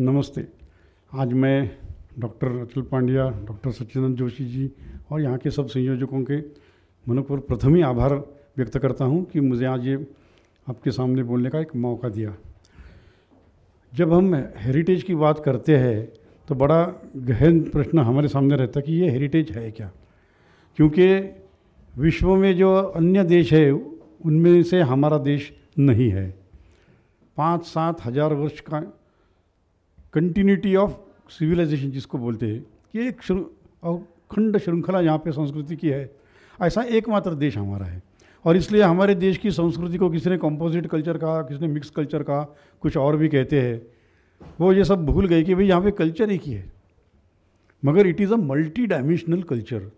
नमस्ते आज मैं डॉक्टर अचल पांड्या डॉक्टर सचिनंद जोशी जी और यहाँ के सब संयोजकों के मनोपुर प्रथम ही आभार व्यक्त करता हूँ कि मुझे आज ये आपके सामने बोलने का एक मौका दिया जब हम हेरिटेज की बात करते हैं तो बड़ा गहन प्रश्न हमारे सामने रहता है कि ये हेरिटेज है क्या क्योंकि विश्व में जो अन्य देश है उनमें से हमारा देश नहीं है पाँच सात हज़ार वर्ष का कंटिन्यूटी ऑफ सिविलाइजेशन जिसको बोलते हैं ये एक अखंड श्रृंखला यहाँ पे संस्कृति की है ऐसा एकमात्र देश हमारा है और इसलिए हमारे देश की संस्कृति को किसी ने कंपोजिट कल्चर कहा किसी ने मिक्स कल्चर कहा कुछ और भी कहते हैं वो ये सब भूल गए कि भाई यहाँ पे कल्चर एक ही है मगर it is a multi dimensional culture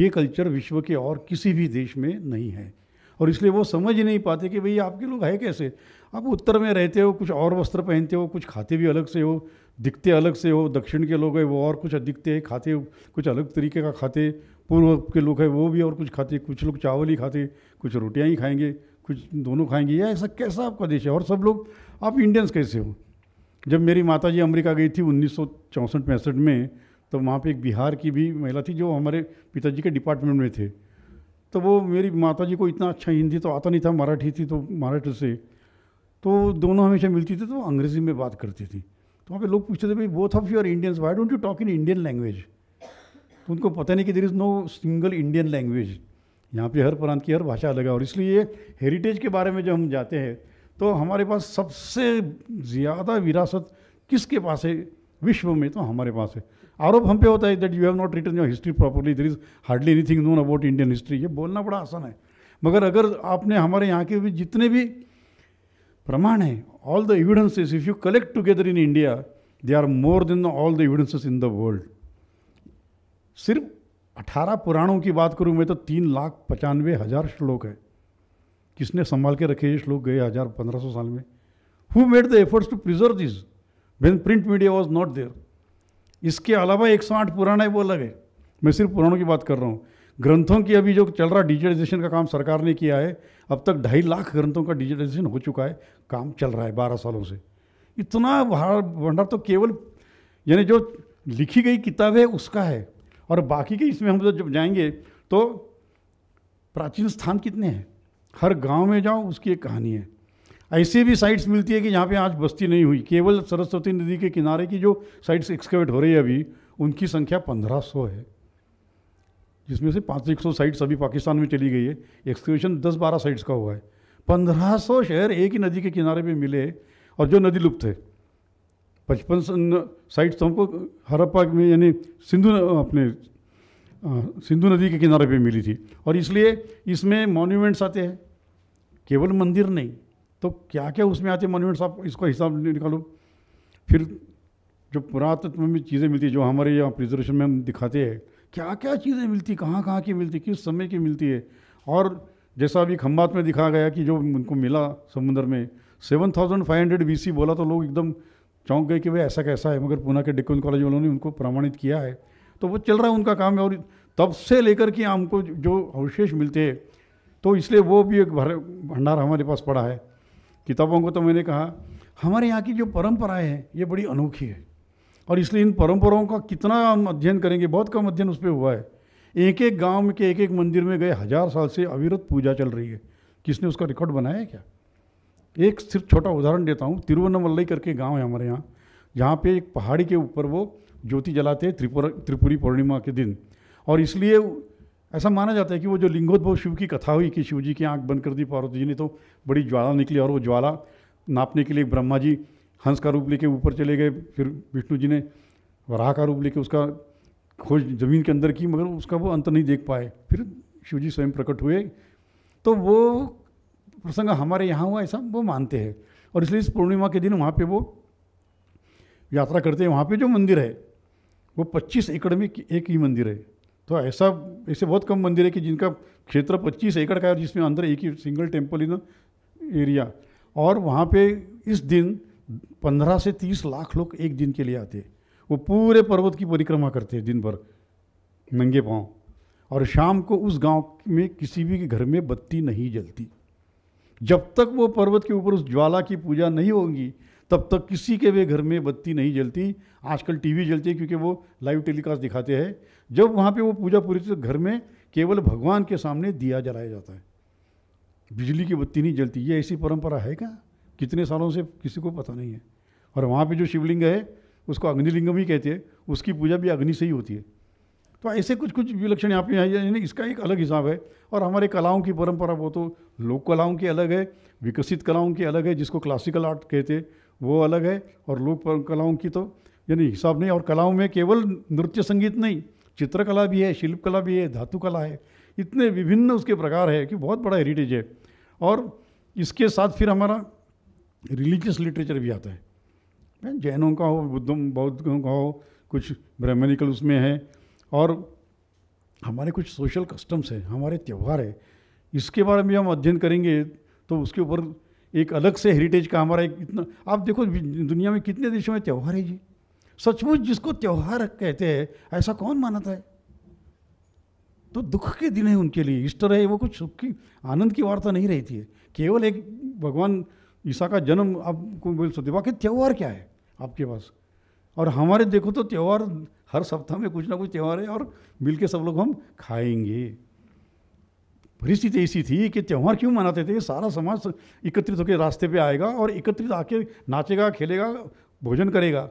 ये कल्चर विश्व के और किसी भी देश में नहीं है और इसलिए वो समझ ही नहीं पाते कि भाई आपके लोग है कैसे आप उत्तर में रहते हो कुछ और वस्त्र पहनते हो कुछ खाते भी अलग से हो दिखते अलग से हो दक्षिण के लोग है वो और कुछ दिखते हैं खाते कुछ अलग तरीके का खाते पूर्व के लोग है वो भी और कुछ खाते कुछ लोग चावल ही खाते कुछ रोटियाँ ही खाएंगे कुछ दोनों खाएंगे या ऐसा कैसा आपका देश है और सब लोग आप इंडियंस कैसे हो जब मेरी माता जी अमरीका गई थी उन्नीस सौ चौंसठ पैंसठ में तो वहाँ पे एक बिहार की भी महिला थी जो हमारे पिताजी के डिपार्टमेंट में थे तो वो मेरी माता जी को इतना अच्छा हिंदी तो आता नहीं था मराठी थी तो महाराष्ट्र से तो दोनों हमेशा मिलती थी तो अंग्रेज़ी में बात करती थी तो वहाँ पे लोग पूछते थे भाई both of your Indians why don't you talk in Indian language तो उनको पता नहीं कि there is no single Indian language यहाँ पे हर प्रांत की हर भाषा अलग है और इसलिए हेरिटेज के बारे में जब हम जाते हैं तो हमारे पास सबसे ज़्यादा विरासत किसके पास है विश्व में तो हमारे पास है आरोप हम पे होता है that you have not return your history properly there is hardly anything known about Indian history ये बोलना बड़ा आसान है मगर अगर आपने हमारे यहाँ के भी जितने भी प्रमाण है all the evidences if you collect together in India they are more than all the evidences in the world सिर्फ अठारह पुराणों की बात करूँ मैं तो तीन लाख पचानवे हज़ार श्लोक है किसने संभाल के रखे ये श्लोक गए हज़ार पंद्रह सौ साल में who made the efforts to preserve this when print media was not there इसके अलावा एक सौ आठ पुराण है वो अलग है मैं सिर्फ पुराणों की बात कर रहा हूँ ग्रंथों की अभी जो चल रहा डिजिटाइजेशन का काम सरकार ने किया है अब तक ढाई लाख ग्रंथों का डिजिटाइजेशन हो चुका है काम चल रहा है बारह सालों से इतना भंडार तो केवल यानी जो लिखी गई किताब है उसका है और बाकी के इसमें हम तो जब जाएंगे तो प्राचीन स्थान कितने हैं हर गांव में जाओ उसकी एक कहानी है ऐसी भी साइट्स मिलती है कि जहाँ पे आज बस्ती नहीं हुई केवल सरस्वती नदी के किनारे की जो साइट्स एक्सकवेट हो रही है अभी उनकी संख्या पंद्रह सौ है जिसमें से पाँच एक सौ साइट्स अभी पाकिस्तान में चली गई है एक्सक्यूशन दस बारह साइट्स का हुआ है पंद्रह सौ शहर एक ही नदी के किनारे पे मिले और जो नदी लुप्त है पचपन साइट्स तो हमको हरप्पा में यानी सिंधु अपने सिंधु नदी के किनारे पे मिली थी और इसलिए इसमें मॉन्यूमेंट्स आते हैं केवल मंदिर नहीं तो क्या क्या उसमें आते मॉन्यूमेंट्स आप इसका हिसाब निकालो फिर जो पुरातत्व में चीज़ें मिलती जो हमारे यहाँ प्रिजर्वेशन में हम दिखाते हैं क्या क्या चीज़ें मिलती कहाँ कहाँ की मिलती किस समय की मिलती है और जैसा अभी खम्बात में दिखा गया कि जो उनको मिला समुद्र में seven thousand five hundred B C बोला तो लोग एकदम चौंक गए कि भाई ऐसा कैसा है मगर पूना के डिक्कन कॉलेज वालों ने उनको प्रमाणित किया है तो वो चल रहा है उनका काम है और तब से लेकर के हमको जो अवशेष मिलते हैं तो इसलिए वो भी एक भंडार हमारे पास पड़ा है किताबों को तो मैंने कहा हमारे यहाँ की जो परंपराएं हैं ये बड़ी अनोखी है और इसलिए इन परंपराओं का कितना हम अध्ययन करेंगे बहुत कम अध्ययन उस पर हुआ है एक एक गांव के एक एक मंदिर में गए हज़ार साल से अविरत पूजा चल रही है किसने उसका रिकॉर्ड बनाया है क्या एक सिर्फ छोटा उदाहरण देता हूँ तिरुवन्नमलई करके गांव है हमारे यहाँ जहाँ पे एक पहाड़ी के ऊपर वो ज्योति जलाते हैं त्रिपुर त्रिपुरी पूर्णिमा के दिन और इसलिए ऐसा माना जाता है कि वो जो लिंगोद्भव शिव की कथा हुई कि शिव जी की आँख बंद कर दी पार्वती जी ने तो बड़ी ज्वाला निकली और वो ज्वाला नापने के लिए ब्रह्मा जी हंस का रूप लेके ऊपर चले गए फिर विष्णु जी ने वराह का रूप लेके उसका खोज जमीन के अंदर की मगर उसका वो अंत नहीं देख पाए फिर शिव जी स्वयं प्रकट हुए तो वो प्रसंग हमारे यहाँ हुआ ऐसा वो मानते हैं और इसलिए इस पूर्णिमा के दिन वहाँ पे वो यात्रा करते हैं वहाँ पे जो मंदिर है वो 25 एकड़ में एक ही मंदिर है तो ऐसा ऐसे बहुत कम मंदिर है कि जिनका क्षेत्र 25 एकड़ का है और जिसमें अंदर एक ही सिंगल टेम्पल इन एरिया और वहाँ पे इस दिन पंद्रह से तीस लाख लोग एक दिन के लिए आते हैं वो पूरे पर्वत की परिक्रमा करते हैं दिन भर नंगे पाँव और शाम को उस गांव में किसी भी घर में बत्ती नहीं जलती जब तक वो पर्वत के ऊपर उस ज्वाला की पूजा नहीं होगी तब तक किसी के भी घर में बत्ती नहीं जलती आजकल टीवी जलती है क्योंकि वो लाइव टेलीकास्ट दिखाते हैं जब वहाँ पे वो पूजा पूरी तो घर में केवल भगवान के सामने दिया जलाया जाता है बिजली की बत्ती नहीं जलती ये ऐसी परंपरा है क्या कितने सालों से किसी को पता नहीं है और वहाँ पे जो शिवलिंग है उसको अग्निलिंगम ही कहते हैं उसकी पूजा भी अग्नि से ही होती है तो ऐसे कुछ कुछ विलक्षण यहाँ पे यानी इसका एक अलग हिसाब है और हमारे कलाओं की परंपरा वो तो लोक कलाओं की अलग है विकसित कलाओं की अलग है जिसको क्लासिकल आर्ट कहते वो अलग है और लोक कलाओं की तो यानी हिसाब नहीं और कलाओं में केवल नृत्य संगीत नहीं चित्रकला भी है शिल्पकला भी है धातु कला है इतने विभिन्न उसके प्रकार है कि बहुत बड़ा हेरिटेज है और इसके साथ फिर हमारा रिलीजियस लिटरेचर भी आता है जैनों का हो बुद्धों बौद्धों का हो कुछ ब्राह्मणिकल उसमें है और हमारे कुछ सोशल कस्टम्स हैं हमारे त्यौहार है इसके बारे में हम अध्ययन करेंगे तो उसके ऊपर एक अलग से हेरिटेज का हमारा एक इतना आप देखो दुनिया में कितने देशों में त्यौहार है जी सचमुच जिसको त्यौहार कहते हैं ऐसा कौन मानता है तो दुख के दिन है उनके लिए ईस्टर है वो कुछ सुख की आनंद की वार्ता नहीं रहती है केवल एक भगवान ईसा का जन्म आपको बोल सकते बाक़ी त्यौहार क्या है आपके पास और हमारे देखो तो त्यौहार हर सप्ताह में कुछ ना कुछ त्यौहार है और मिल के सब लोग हम खाएंगे परिस्थिति ऐसी थी कि त्यौहार क्यों मनाते थे सारा समाज एकत्रित होकर रास्ते पे आएगा और एकत्रित आके नाचेगा खेलेगा भोजन करेगा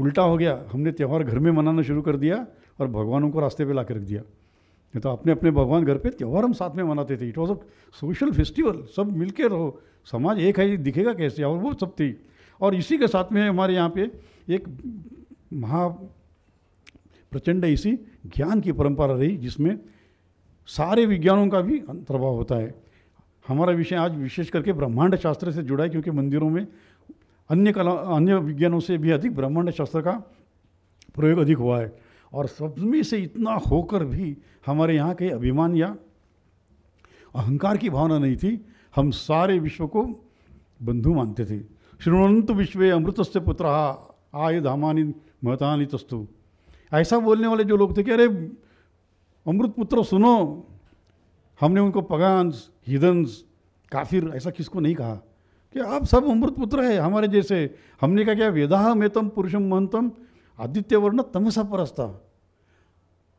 उल्टा हो गया हमने त्यौहार घर में मनाना शुरू कर दिया और भगवानों को रास्ते पे ला के रख दिया नहीं तो अपने अपने भगवान घर पे त्यौहार हम साथ में मनाते थे it was a social festival सब मिल के रहो समाज एक है दिखेगा कैसे और वो सब थी और इसी के साथ में हमारे यहाँ पे एक महा प्रचंड ऐसी ज्ञान की परंपरा रही जिसमें सारे विज्ञानों का भी अंतर्भाव होता है हमारा विषय आज विशेष करके ब्रह्मांड शास्त्र से जुड़ा है क्योंकि मंदिरों में अन्य कला अन्य विज्ञानों से भी अधिक ब्रह्मांड शास्त्र का प्रयोग अधिक हुआ है और सब में से इतना होकर भी हमारे यहाँ के अभिमान या अहंकार की भावना नहीं थी हम सारे विश्व को बंधु मानते थे श्रीमंत विश्व अमृतस्य पुत्र आय धामानी महतानी तस्तु ऐसा बोलने वाले जो लोग थे कि अरे अमृत पुत्र सुनो हमने उनको पगान्स हिदन्स काफिर ऐसा किसको नहीं कहा कि आप सब अमृत पुत्र है हमारे जैसे हमने कहा क्या वेदाह मेतम पुरुषम महंतम आदित्य वर्ण तमसा पर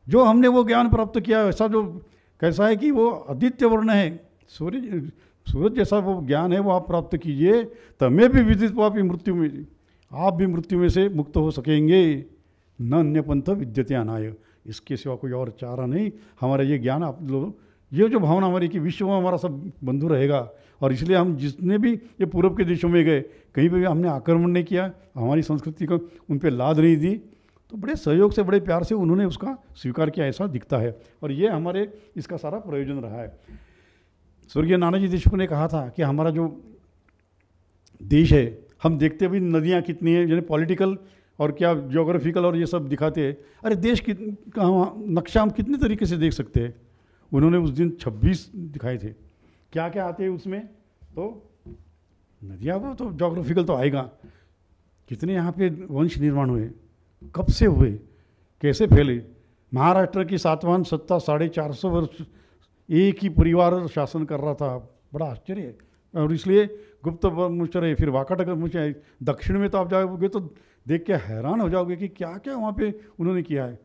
जो हमने वो ज्ञान प्राप्त किया ऐसा जो कैसा है कि वो आदित्य वर्ण है सूर्य सूरज जैसा वो ज्ञान है वो आप प्राप्त कीजिए तमें भी विदित आप मृत्यु में आप भी मृत्यु में से मुक्त हो सकेंगे न अन्य पंथ विद्यते अनाय इसके सिवा कोई और चारा नहीं हमारा ये ज्ञान आप लोग ये जो भावना हमारी कि विश्व में हमारा सब बंधु रहेगा और इसलिए हम जितने भी ये पूर्व के देशों में गए कहीं पर भी हमने आक्रमण नहीं किया हमारी संस्कृति को उन पर लाद नहीं दी तो बड़े सहयोग से बड़े प्यार से उन्होंने उसका स्वीकार किया ऐसा दिखता है और ये हमारे इसका सारा प्रयोजन रहा है स्वर्गीय नानाजी देशमुख ने कहा था कि हमारा जो देश है हम देखते भी नदियाँ कितनी हैं यानी पॉलिटिकल और क्या जोग्राफिकल और ये सब दिखाते हैं अरे देश का नक्शा हम कितने तरीके से देख सकते हैं उन्होंने उस दिन 26 दिखाए थे क्या क्या आते हैं उसमें तो नदियाँ वो तो जोग्राफिकल तो, तो आएगा कितने यहाँ पे वंश निर्माण हुए कब से हुए कैसे फैले महाराष्ट्र की सातवान सत्ता साढ़े चार सौ वर्ष एक ही परिवार शासन कर रहा था बड़ा आश्चर्य है और इसलिए गुप्त वंश है फिर वाकाटक वंश है दक्षिण में तो आप जाओगे तो देख के हैरान हो जाओगे कि क्या क्या वहाँ पे उन्होंने किया है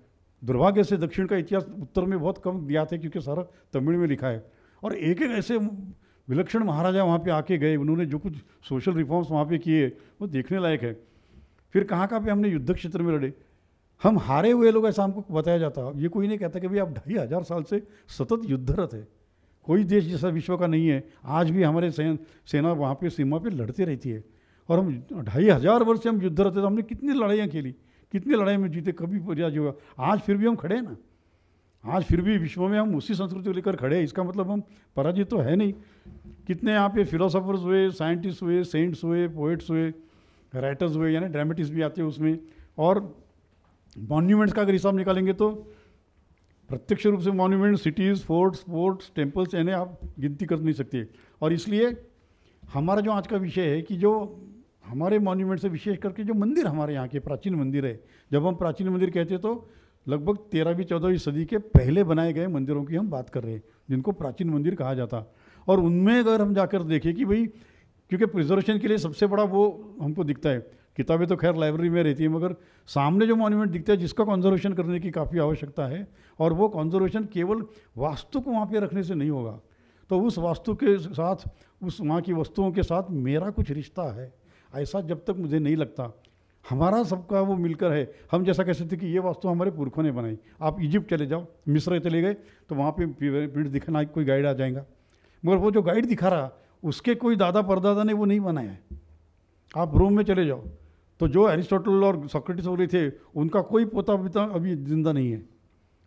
दुर्भाग्य से दक्षिण का इतिहास उत्तर में बहुत कम दिया था क्योंकि सारा तमिल में लिखा है और एक एक ऐसे विलक्षण महाराजा वहाँ पे आके गए उन्होंने जो कुछ सोशल रिफॉर्म्स वहाँ पे किए वो देखने लायक है फिर कहाँ कहाँ पे हमने युद्ध क्षेत्र में लड़े हम हारे हुए लोग ऐसा हमको बताया जाता ये कोई नहीं कहता कि भाई आप ढाई हज़ार साल से सतत युद्धरत है कोई देश जैसा विश्व का नहीं है आज भी हमारे सेन, सेना वहाँ पे सीमा पे लड़ती रहती है और हम ढाई हज़ार वर्ष से हम युद्धरत रहते तो हमने कितनी लड़ाइयाँ खेली कितनी लड़ाई में जीते कभी पर हुआ आज फिर भी हम खड़े हैं ना आज फिर भी विश्व में हम उसी संस्कृति को लेकर खड़े हैं इसका मतलब हम पराजित तो है नहीं कितने यहाँ पे फिलोसोफर्स हुए साइंटिस्ट हुए सेंट्स हुए पोइट्स हुए राइटर्स हुए यानी ड्रामेटिस्ट भी आते हैं उसमें और मॉन्यूमेंट्स का अगर हिसाब निकालेंगे तो प्रत्यक्ष रूप से monument cities forts ports temples यानी आप गिनती कर नहीं सकते और इसलिए हमारा जो आज का विषय है कि जो हमारे मॉन्यूमेंट से विशेष करके जो मंदिर हमारे यहाँ के प्राचीन मंदिर है जब हम प्राचीन मंदिर कहते हैं तो लगभग तेरहवीं चौदहवीं सदी के पहले बनाए गए मंदिरों की हम बात कर रहे हैं जिनको प्राचीन मंदिर कहा जाता और उनमें अगर हम जाकर देखें कि भाई क्योंकि प्रिजर्वेशन के लिए सबसे बड़ा वो हमको दिखता है किताबें तो खैर लाइब्रेरी में रहती है मगर सामने जो मॉन्यूमेंट दिखता है जिसका कॉन्जर्वेशन करने की काफ़ी आवश्यकता है और वो कॉन्जर्वेशन केवल वास्तु को वहाँ पे रखने से नहीं होगा तो उस वास्तु के साथ उस वहाँ की वस्तुओं के साथ मेरा कुछ रिश्ता है ऐसा जब तक मुझे नहीं लगता हमारा सबका वो मिलकर है हम जैसा कह सकते कि ये वास्तु हमारे पुरखों ने बनाई आप इजिप्ट चले जाओ मिस्र चले गए तो वहाँ पे प्रिंट दिखाना कोई गाइड आ जाएगा मगर वो जो गाइड दिखा रहा उसके कोई दादा परदादा ने वो नहीं बनाया है आप रोम में चले जाओ तो जो एरिस्टोटल और सॉक्रेटिस हो रहे थे उनका कोई पोता पिता अभी जिंदा नहीं है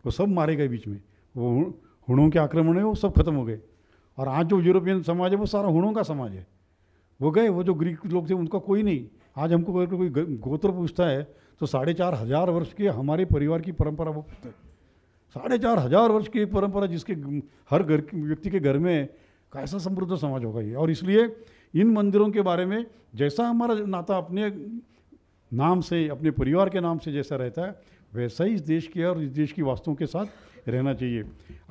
वो सब मारे गए बीच में वो हुणों के आक्रमण है वो सब खत्म हो गए और आज जो यूरोपियन समाज है वो सारा हुणों का समाज है वो गए वो जो ग्रीक लोग थे उनका कोई नहीं आज हमको कोई गोत्र पूछता है तो साढ़े चार हजार वर्ष के हमारे परिवार की परंपरा वो पूछता है साढ़े चार हजार वर्ष की परंपरा जिसके हर घर व्यक्ति के घर में कैसा समृद्ध समाज होगा ये और इसलिए इन मंदिरों के बारे में जैसा हमारा नाता अपने नाम से अपने परिवार के नाम से जैसा रहता है वैसा ही इस देश के और इस देश की वास्तुओं के साथ रहना चाहिए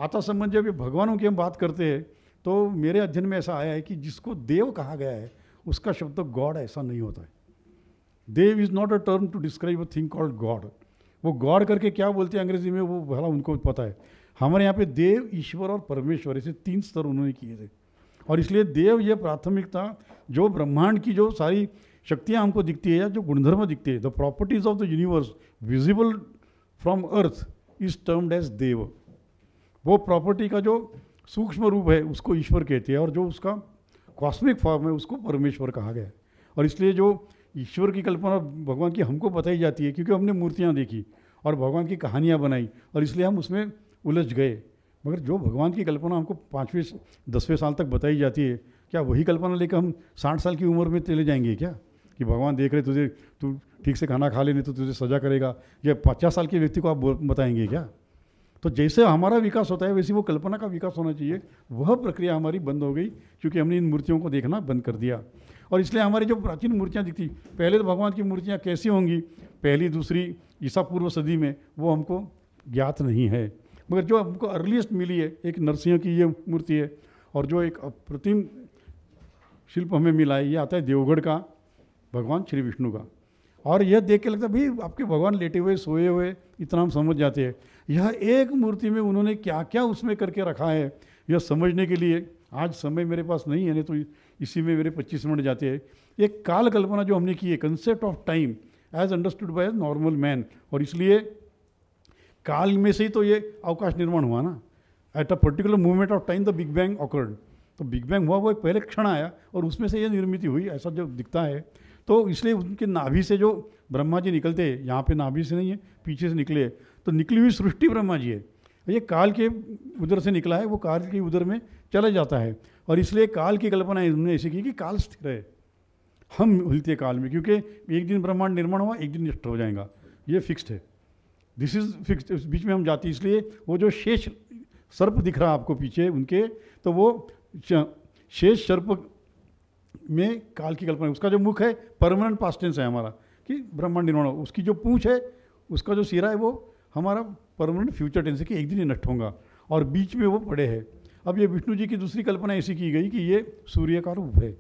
आता संबंध जब भगवानों की हम बात करते हैं तो मेरे अध्ययन में ऐसा आया है कि जिसको देव कहा गया है उसका शब्द गॉड ऐसा नहीं होता है dev is not a term to describe a thing called God वो गॉड करके क्या बोलते हैं अंग्रेजी में वो भला उनको पता है हमारे यहाँ पे देव ईश्वर और परमेश्वर ऐसे तीन स्तर उन्होंने किए थे और इसलिए देव यह प्राथमिकता जो ब्रह्मांड की जो सारी शक्तियाँ हमको दिखती है या जो गुणधर्म दिखते हैं the properties of the universe visible from earth is termed as dev वो प्रॉपर्टी का जो सूक्ष्म रूप है उसको ईश्वर कहते हैं और जो उसका कॉस्मिक फॉर्म है उसको परमेश्वर कहा गया है और इसलिए जो ईश्वर की कल्पना भगवान की हमको बताई जाती है क्योंकि हमने मूर्तियाँ देखी और भगवान की कहानियाँ बनाई और इसलिए हम उसमें उलझ गए मगर जो भगवान की कल्पना हमको पाँचवें दसवें साल तक बताई जाती है क्या वही कल्पना लेकर हम साठ साल की उम्र में चले जाएंगे क्या कि भगवान देख रहे तुझे तू ठीक से खाना खा ले नहीं तो तुझे सजा करेगा या पचास साल के व्यक्ति को आप बताएंगे क्या तो जैसे हमारा विकास होता है वैसे वो कल्पना का विकास होना चाहिए वह प्रक्रिया हमारी बंद हो गई क्योंकि हमने इन मूर्तियों को देखना बंद कर दिया और इसलिए हमारी जो प्राचीन मूर्तियाँ दिखती पहले तो भगवान की मूर्तियाँ कैसी होंगी पहली दूसरी ईसा पूर्व सदी में वो हमको ज्ञात नहीं है मगर जो हमको अर्लीस्ट मिली है एक नरसिंह की ये मूर्ति है और जो एक अप्रतिम शिल्प हमें मिला है ये आता है देवगढ़ का भगवान श्री विष्णु का और यह देख के लगता है भाई आपके भगवान लेटे हुए सोए हुए इतना हम समझ जाते हैं यह एक मूर्ति में उन्होंने क्या क्या उसमें करके रखा है यह समझने के लिए आज समय मेरे पास नहीं है नहीं तो इसी में मेरे 25 मिनट जाते हैं एक काल कल्पना जो हमने की है concept of time as understood by normal man और इसलिए काल में से ही तो ये अवकाश निर्माण हुआ ना at a particular movement of time the big bang occurred तो बिग बैंग हुआ वो एक पहले क्षण आया और उसमें से ये निर्मित हुई ऐसा जो दिखता है तो इसलिए उनके नाभि से जो ब्रह्मा जी निकलते हैं यहाँ पे नाभि से नहीं है पीछे से निकले तो निकली हुई सृष्टि ब्रह्मा जी है ये काल के उधर से निकला है वो काल के उधर में चला जाता है और इसलिए काल की कल्पना हमने ऐसी की कि काल स्थिर है हम हिलते काल में क्योंकि एक दिन ब्रह्मांड निर्माण हुआ एक दिन नष्ट हो जाएगा ये फिक्स्ड है दिस इज फिक्स्ड बीच में हम जाते इसलिए वो जो शेष सर्प दिख रहा आपको पीछे उनके तो वो शेष सर्प में काल की कल्पना उसका जो मुख है परमानेंट पास्टेंस है हमारा कि ब्रह्मांड निर्माण उसकी जो पूछ है उसका जो सिरा है वो हमारा परमानेंट फ्यूचर टेंस है कि एक दिन ही नष्ट होगा और बीच में वो पड़े हैं अब ये विष्णु जी की दूसरी कल्पना ऐसी की गई कि ये सूर्य का रूप है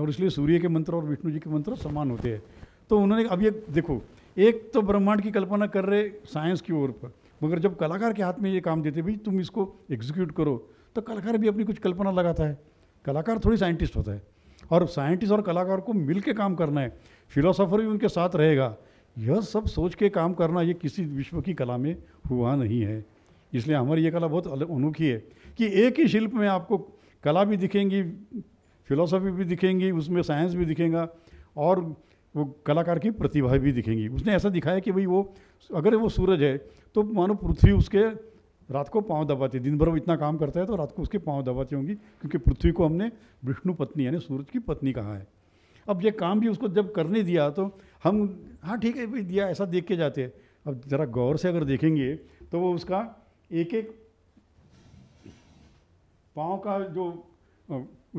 और इसलिए सूर्य के मंत्र और विष्णु जी के मंत्र समान होते हैं तो उन्होंने अब ये देखो एक तो ब्रह्मांड की कल्पना कर रहे साइंस की ओर पर मगर जब कलाकार के हाथ में ये काम देते भाई तुम इसको एग्जीक्यूट करो तो कलाकार भी अपनी कुछ कल्पना लगाता है कलाकार थोड़ी साइंटिस्ट होता है और साइंटिस्ट और कलाकार को मिल के काम करना है फिलोसोफर भी उनके साथ रहेगा यह सब सोच के काम करना ये किसी विश्व की कला में हुआ नहीं है इसलिए हमारी ये कला बहुत अनोखी है कि एक ही शिल्प में आपको कला भी दिखेंगी फिलोसफी भी दिखेंगी उसमें साइंस भी दिखेगा और वो कलाकार की प्रतिभा भी दिखेंगी उसने ऐसा दिखाया कि भाई वो अगर वो सूरज है तो मानो पृथ्वी उसके रात को पाँव दबाती दिन भर वो इतना काम करता है तो रात को उसके पाँव दबाती होंगी क्योंकि पृथ्वी को हमने विष्णु पत्नी यानी सूरज की पत्नी कहा है अब ये काम भी उसको जब करने दिया तो हम हाँ ठीक है भाई दिया ऐसा देख के जाते हैं अब ज़रा गौर से अगर देखेंगे तो वो उसका एक एक पाँव का जो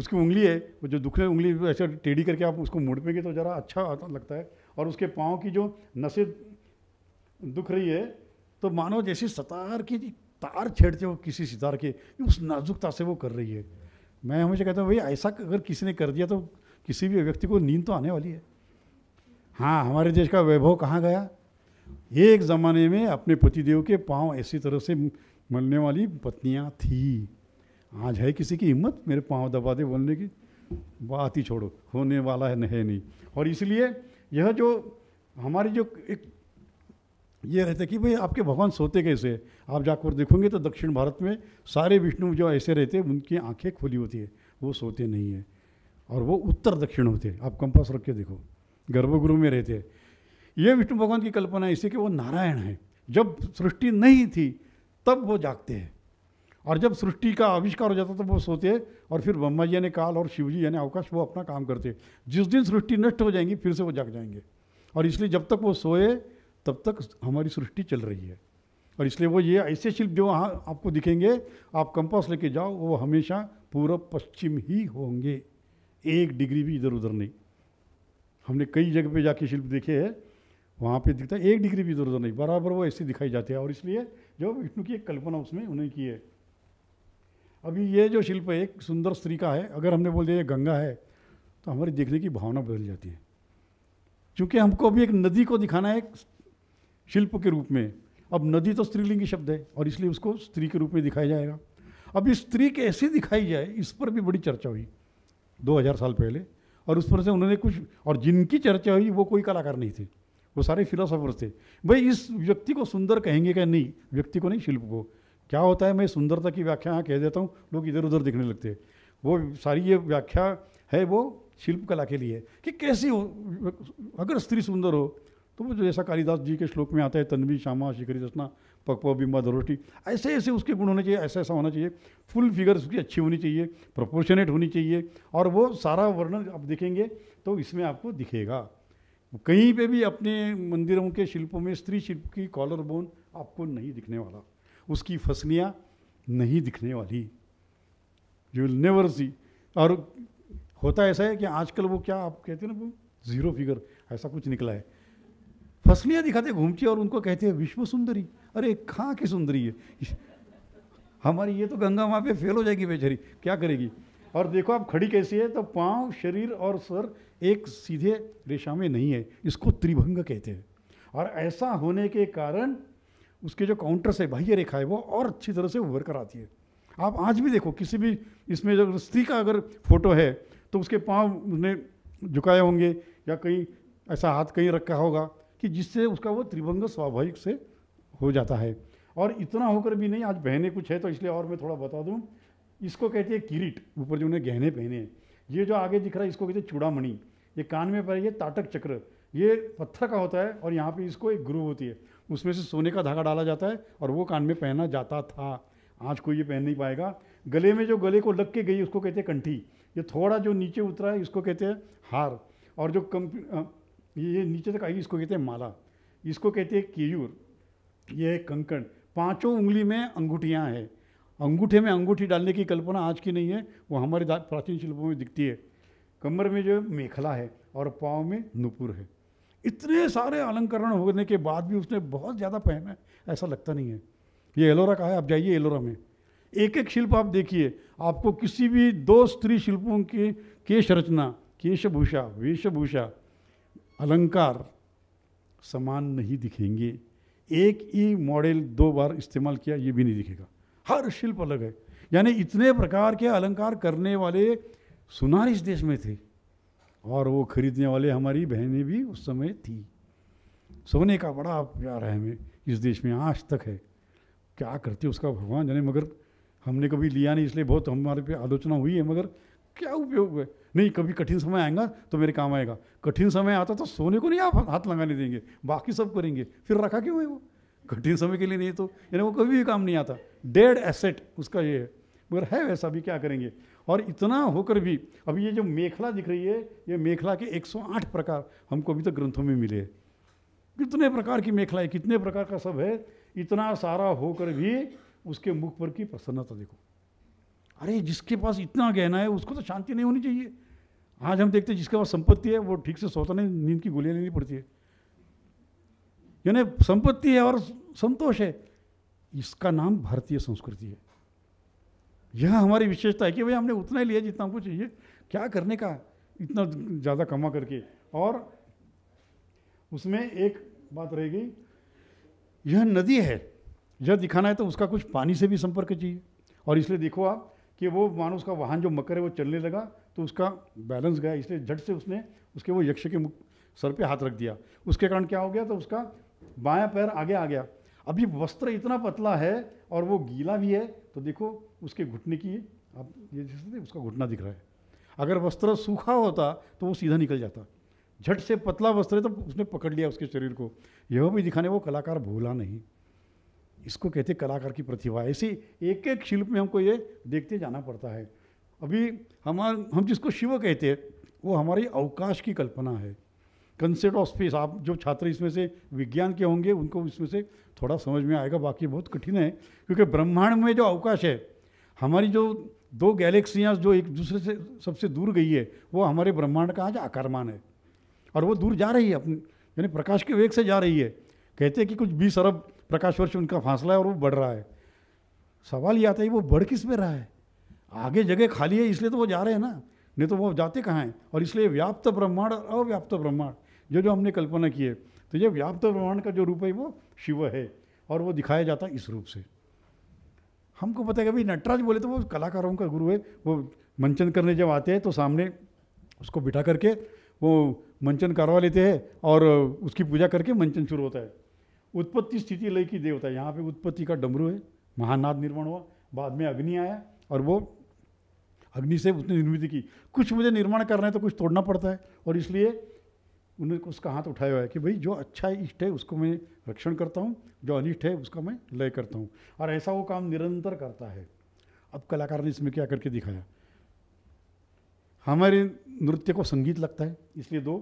उसकी उंगली है वो जो दुखने उंगली ऐसे टेढ़ी करके आप उसको मुड़ पेंगे तो ज़रा अच्छा लगता है और उसके पाँव की जो नसें दुख रही है तो मानो जैसे सतार की तार छेड़ते हो किसी सितार के उस नाजुकता से वो कर रही है मैं हमेशा कहता हूँ भाई ऐसा अगर किसी ने कर दिया तो किसी भी व्यक्ति को नींद तो आने वाली है हाँ हमारे देश का वैभव कहाँ गया एक ज़माने में अपने पतिदेव के पाँव ऐसी तरह से मलने वाली पत्नियाँ थी आज है किसी की हिम्मत मेरे पाँव दबा दे बोलने की बात ही छोड़ो होने वाला है है नहीं और इसलिए यह जो हमारी जो एक ये रहता कि भाई आपके भगवान सोते कैसे आप जाकर देखोगे तो दक्षिण भारत में सारे विष्णु जो ऐसे रहते हैं उनकी आंखें खुली होती है वो सोते नहीं है और वो उत्तर दक्षिण होते हैं आप कंपास रख के देखो गर्भगुरु में रहते हैं ये विष्णु भगवान की कल्पना ऐसी कि वो नारायण है जब सृष्टि नहीं थी तब वो जागते हैं और जब सृष्टि का आविष्कार हो जाता तो वो सोते और फिर ब्रह्मा जी यानी काल और शिव जी यानी अवकाश वो अपना काम करते जिस दिन सृष्टि नष्ट हो जाएंगी फिर से वो जाग जाएंगे और इसलिए जब तक वो सोए तब तक हमारी सृष्टि चल रही है और इसलिए वो ये ऐसे शिल्प जो वहाँ आपको दिखेंगे आप कंपास लेके जाओ वो हमेशा पूरब पश्चिम ही होंगे एक डिग्री भी इधर उधर नहीं हमने कई जगह पे जाके शिल्प देखे हैं वहाँ पे दिखता है एक डिग्री भी इधर उधर नहीं बराबर वो ऐसे दिखाई जाते हैं और इसलिए जो विष्णु की एक कल्पना उसमें उन्हें की है अभी ये जो शिल्प है एक सुंदर स्त्री का है अगर हमने बोल दिया ये गंगा है तो हमारी देखने की भावना बदल जाती है क्योंकि हमको अभी एक नदी को दिखाना है एक शिल्प के रूप में अब नदी तो स्त्रीलिंग शब्द है और इसलिए उसको स्त्री के रूप में दिखाया जाएगा अब इस स्त्री कैसी दिखाई जाए इस पर भी बड़ी चर्चा हुई 2000 साल पहले और उस पर से उन्होंने कुछ और जिनकी चर्चा हुई वो कोई कलाकार नहीं थे वो सारे फिलोसोफर्स थे भाई इस व्यक्ति को सुंदर कहेंगे क्या नहीं व्यक्ति को नहीं शिल्प को क्या होता है मैं सुंदरता की व्याख्या यहाँ कह देता हूँ लोग इधर उधर दिखने लगते हैं वो सारी ये व्याख्या है वो शिल्प कला के लिए कि कैसी हो अगर स्त्री सुंदर हो तो वो जैसा कालिदास जी के श्लोक में आता है तन्वी श्यामा शिखरी रचना पक बिंबा धरोष्टी ऐसे ऐसे उसके गुण होने चाहिए ऐसा ऐसा होना चाहिए फुल फिगर उसकी अच्छी होनी चाहिए प्रपोर्शनेट होनी चाहिए और वो सारा वर्णन आप देखेंगे तो इसमें आपको दिखेगा कहीं पे भी अपने मंदिरों के शिल्पों में स्त्री शिल्प की कॉलर बोन आपको नहीं दिखने वाला उसकी फसलियाँ नहीं दिखने वाली यू विल नेवर सी और होता ऐसा है कि आजकल वो क्या आप कहते हैं ना वो ज़ीरो फिगर ऐसा कुछ निकला है फसलियाँ दिखाते घूमती और उनको कहते हैं विश्व सुंदरी अरे कहाँ की सुंदरी है हमारी ये तो गंगा वहाँ पे फेल हो जाएगी बेचारी क्या करेगी और देखो आप खड़ी कैसी है तो पाँव शरीर और सर एक सीधे रेशा में नहीं है इसको त्रिभंग कहते हैं और ऐसा होने के कारण उसके जो काउंटर्स है बाह्य रेखा है वो और अच्छी तरह से उभर कर आती है आप आज भी देखो किसी भी इसमें जब स्त्री का अगर फोटो है तो उसके पाँव उसने झुकाए होंगे या कहीं ऐसा हाथ कहीं रखा होगा कि जिससे उसका वो त्रिभंग स्वाभाविक से हो जाता है और इतना होकर भी नहीं आज बहने कुछ है तो इसलिए और मैं थोड़ा बता दूँ इसको कहते हैं किरीट ऊपर जो उन्हें गहने पहने हैं ये जो आगे दिख रहा है इसको कहते हैं चूड़ामणि ये कान में पर ये ताटक चक्र ये पत्थर का होता है और यहाँ पे इसको एक गुरु होती है उसमें से सोने का धागा डाला जाता है और वो कान में पहना जाता था आज कोई ये पहन नहीं पाएगा गले में जो गले को लग के गई उसको कहते हैं कंठी ये थोड़ा जो नीचे उतरा है इसको कहते हैं हार और जो कम ये नीचे तक आई इसको कहते हैं माला इसको कहते हैं केयूर ये है कंकण पाँचों उंगली में अंगूठियाँ हैं अंगूठे में अंगूठी डालने की कल्पना आज की नहीं है वो हमारे प्राचीन शिल्पों में दिखती है कमर में जो मेखला है और पाँव में नुपुर है इतने सारे अलंकरण होने के बाद भी उसने बहुत ज़्यादा पहना है ऐसा लगता नहीं है ये एलोरा का है आप जाइए एलोरा में एक एक शिल्प आप देखिए आपको किसी भी दो स्त्री शिल्पों के केश रचना केशभूषा वेशभूषा अलंकार समान नहीं दिखेंगे एक ही मॉडल दो बार इस्तेमाल किया ये भी नहीं दिखेगा हर शिल्प अलग है यानी इतने प्रकार के अलंकार करने वाले सुनार इस देश में थे और वो खरीदने वाले हमारी बहनें भी उस समय थी सोने का बड़ा प्यार है हमें इस देश में आज तक है क्या करते उसका भगवान जाने मगर हमने कभी लिया नहीं इसलिए बहुत हमारे पे आलोचना हुई है मगर क्या उपयोग है नहीं कभी कठिन समय आएगा तो मेरे काम आएगा कठिन समय आता तो सोने को नहीं आप हाथ लगाने देंगे बाकी सब करेंगे फिर रखा क्यों है वो कठिन समय के लिए नहीं तो यानी वो कभी भी काम नहीं आता डेड एसेट उसका ये है मगर है वैसा भी क्या करेंगे और इतना होकर भी अभी ये जो मेखला दिख रही है ये मेखला के 108 प्रकार हमको अभी तक ग्रंथों में मिले कितने प्रकार की मेखला है कितने प्रकार का सब है इतना सारा होकर भी उसके मुख पर की प्रसन्नता देखो अरे जिसके पास इतना गहना है उसको तो शांति नहीं होनी चाहिए आज हम देखते हैं जिसके पास संपत्ति है वो ठीक से सोता नहीं नींद की गोलियां लेनी पड़ती है यानी संपत्ति है और संतोष है इसका नाम भारतीय संस्कृति है यह हमारी विशेषता है कि भाई हमने उतना ही लिया जितना हमको चाहिए क्या करने का इतना ज़्यादा कमा करके और उसमें एक बात रह गई यह नदी है यह दिखाना है तो उसका कुछ पानी से भी संपर्क चाहिए और इसलिए देखो आप कि वो मानो उसका वाहन जो मकर है वो चलने लगा तो उसका बैलेंस गया इसलिए झट से उसने उसके वो यक्ष के मुख सर पे हाथ रख दिया उसके कारण क्या हो गया तो उसका बायां पैर आगे आ गया अभी वस्त्र इतना पतला है और वो गीला भी है तो देखो उसके घुटने की आप ये जैसे उसका घुटना दिख रहा है अगर वस्त्र सूखा होता तो वो सीधा निकल जाता झट से पतला वस्त्र है तो उसने पकड़ लिया उसके शरीर को यह भी दिखाने वो कलाकार भूला नहीं इसको कहते कलाकार की प्रतिभा ऐसी एक एक शिल्प में हमको ये देखते जाना पड़ता है अभी हमार हम जिसको शिव कहते हैं वो हमारी अवकाश की कल्पना है कंसेप्ट ऑफ स्पेस आप जो छात्र इसमें से विज्ञान के होंगे उनको इसमें से थोड़ा समझ में आएगा बाकी बहुत कठिन है क्योंकि ब्रह्मांड में जो अवकाश है हमारी जो दो गैलेक्सियाँ जो एक दूसरे से सबसे दूर गई है वो हमारे ब्रह्मांड का आज आकारमान है और वो दूर जा रही है अपने यानी प्रकाश के वेग से जा रही है कहते हैं कि कुछ बीस अरब प्रकाश वर्ष उनका फासला है और वो बढ़ रहा है सवाल ये आता है वो बढ़ किस में रहा है आगे जगह खाली है इसलिए तो वो जा रहे हैं ना नहीं तो वो जाते कहाँ हैं और इसलिए व्याप्त ब्रह्मांड और अव्याप्त ब्रह्मांड जो जो हमने कल्पना की है तो ये व्याप्त ब्रह्मांड का जो रूप है वो शिव है और वो दिखाया जाता है इस रूप से हमको पता है कि नटराज बोले तो वो कलाकारों का गुरु है वो मंचन करने जब आते हैं तो सामने उसको बिठा करके वो मंचन करवा लेते हैं और उसकी पूजा करके मंचन शुरू होता है उत्पत्ति स्थिति लय की देवता है यहाँ पे उत्पत्ति का डमरू है महानाद निर्माण हुआ बाद में अग्नि आया और वो अग्नि से उसने निर्मित की कुछ मुझे निर्माण करना है तो कुछ तोड़ना पड़ता है और इसलिए उन्होंने उसका हाथ उठाया हुआ है कि भाई जो अच्छा इष्ट है उसको मैं रक्षण करता हूँ जो अनिष्ट है उसका मैं लय करता हूँ और ऐसा वो काम निरंतर करता है अब कलाकार ने इसमें क्या करके दिखाया हमारे नृत्य को संगीत लगता है इसलिए दो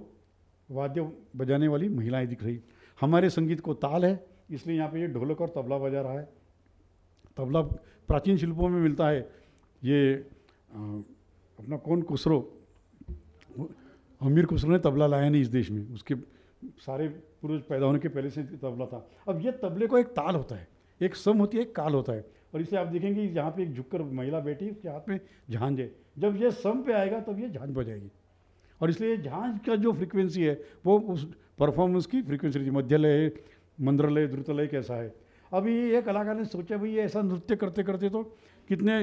वाद्य बजाने वाली महिलाएं दिख रही हमारे संगीत को ताल है इसलिए यहाँ पे ये ढोलक और तबला बजा रहा है तबला प्राचीन शिल्पों में मिलता है ये अपना कौन कुसरो अमीर खुसरो ने तबला लाया नहीं इस देश में उसके सारे पूर्वज पैदा होने के पहले से तबला था अब ये तबले को एक ताल होता है एक सम होती है एक काल होता है और इसे आप देखेंगे यहाँ पे एक झुककर महिला बैठी उसके हाथ में झांझ है जब ये सम पे आएगा तब ये झांझ बजाएगी और इसलिए झांझ का जो फ्रीक्वेंसी है वो उस परफॉर्मेंस की फ्रीक्वेंसी रहती है मध्यलय मंद्रलय द्रुत कैसा है अभी ये कलाकार ने सोचा भाई ये ऐसा नृत्य करते करते तो कितने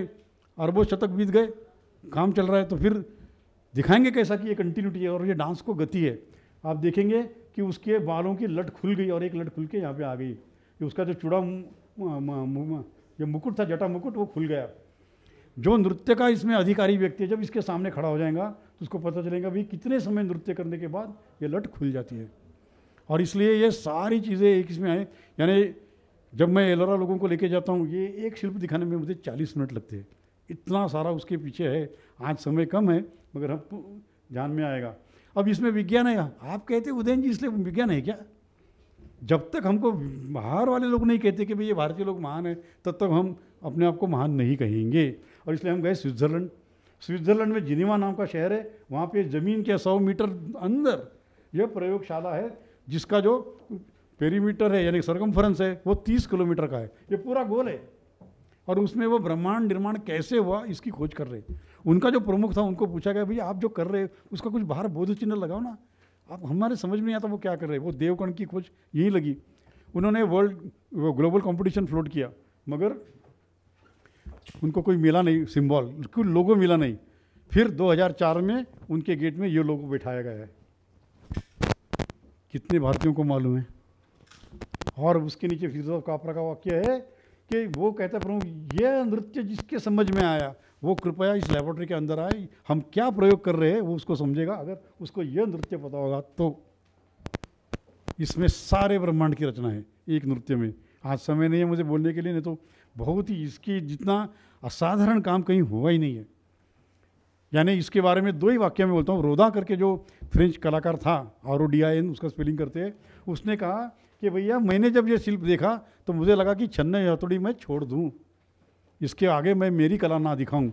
अरबों शतक बीत गए काम चल रहा है तो फिर दिखाएंगे कैसा कि ये कंटिन्यूटी है और ये डांस को गति है आप देखेंगे कि उसके बालों की लट खुल गई और एक लट खुल के यहाँ पे आ गई कि उसका जो चूड़ा जो मुकुट था जटा मुकुट वो खुल गया जो नृत्य का इसमें अधिकारी व्यक्ति है जब इसके सामने खड़ा हो जाएगा तो उसको पता चलेगा भाई कितने समय नृत्य करने के बाद ये लट खुल जाती है और इसलिए ये सारी चीज़ें एक इसमें आए यानी जब मैं एलोरा लोगों को लेके जाता हूँ ये एक शिल्प दिखाने में मुझे चालीस मिनट लगते हैं इतना सारा उसके पीछे है आज समय कम है मगर हम ध्यान में आएगा अब इसमें विज्ञान है आप कहते उदयन जी इसलिए विज्ञान है क्या जब तक हमको बाहर वाले लोग नहीं कहते कि भाई ये भारतीय लोग महान है तब तक हम अपने आप को महान नहीं कहेंगे और इसलिए हम गए स्विट्ज़रलैंड स्विट्ज़रलैंड में जिनीवा नाम का शहर है वहाँ पे ज़मीन के सौ मीटर अंदर यह प्रयोगशाला है जिसका जो पेरीमीटर है यानी सरकम है वो तीस किलोमीटर का है ये पूरा गोल है और उसमें वो ब्रह्मांड निर्माण कैसे हुआ इसकी खोज कर रहे उनका जो प्रमुख था उनको पूछा गया भैया आप जो कर रहे उसका कुछ बाहर बोध चिन्ह लगाओ ना आप हमारे समझ में नहीं आता वो क्या कर रहे वो देवकण की खोज यहीं लगी उन्होंने वर्ल्ड वो ग्लोबल कॉम्पिटिशन फ्लोट किया मगर उनको कोई मिला नहीं सिम्बॉल कोई लोगो मिला नहीं फिर 2004 में उनके गेट में ये लोगो बैठाया गया है कितने भारतीयों को मालूम है और उसके नीचे फिर कापरा का वाक्य है कि वो कहता प्रभु ये नृत्य जिसके समझ में आया वो कृपया इस लेबोरेटरी के अंदर आए हम क्या प्रयोग कर रहे हैं वो उसको समझेगा अगर उसको यह नृत्य पता होगा तो इसमें सारे ब्रह्मांड की रचना है एक नृत्य में आज समय नहीं है मुझे बोलने के लिए नहीं तो बहुत ही इसकी जितना असाधारण काम कहीं हुआ ही नहीं है यानी इसके बारे में दो ही वाक्य में बोलता हूँ रोदा करके जो फ्रेंच कलाकार था R O D I N उसका स्पेलिंग करते हैं उसने कहा कि भैया मैंने जब ये शिल्प देखा तो मुझे लगा कि छन्ने हथौड़ी मैं छोड़ दूँ इसके आगे मैं मेरी कला ना दिखाऊँ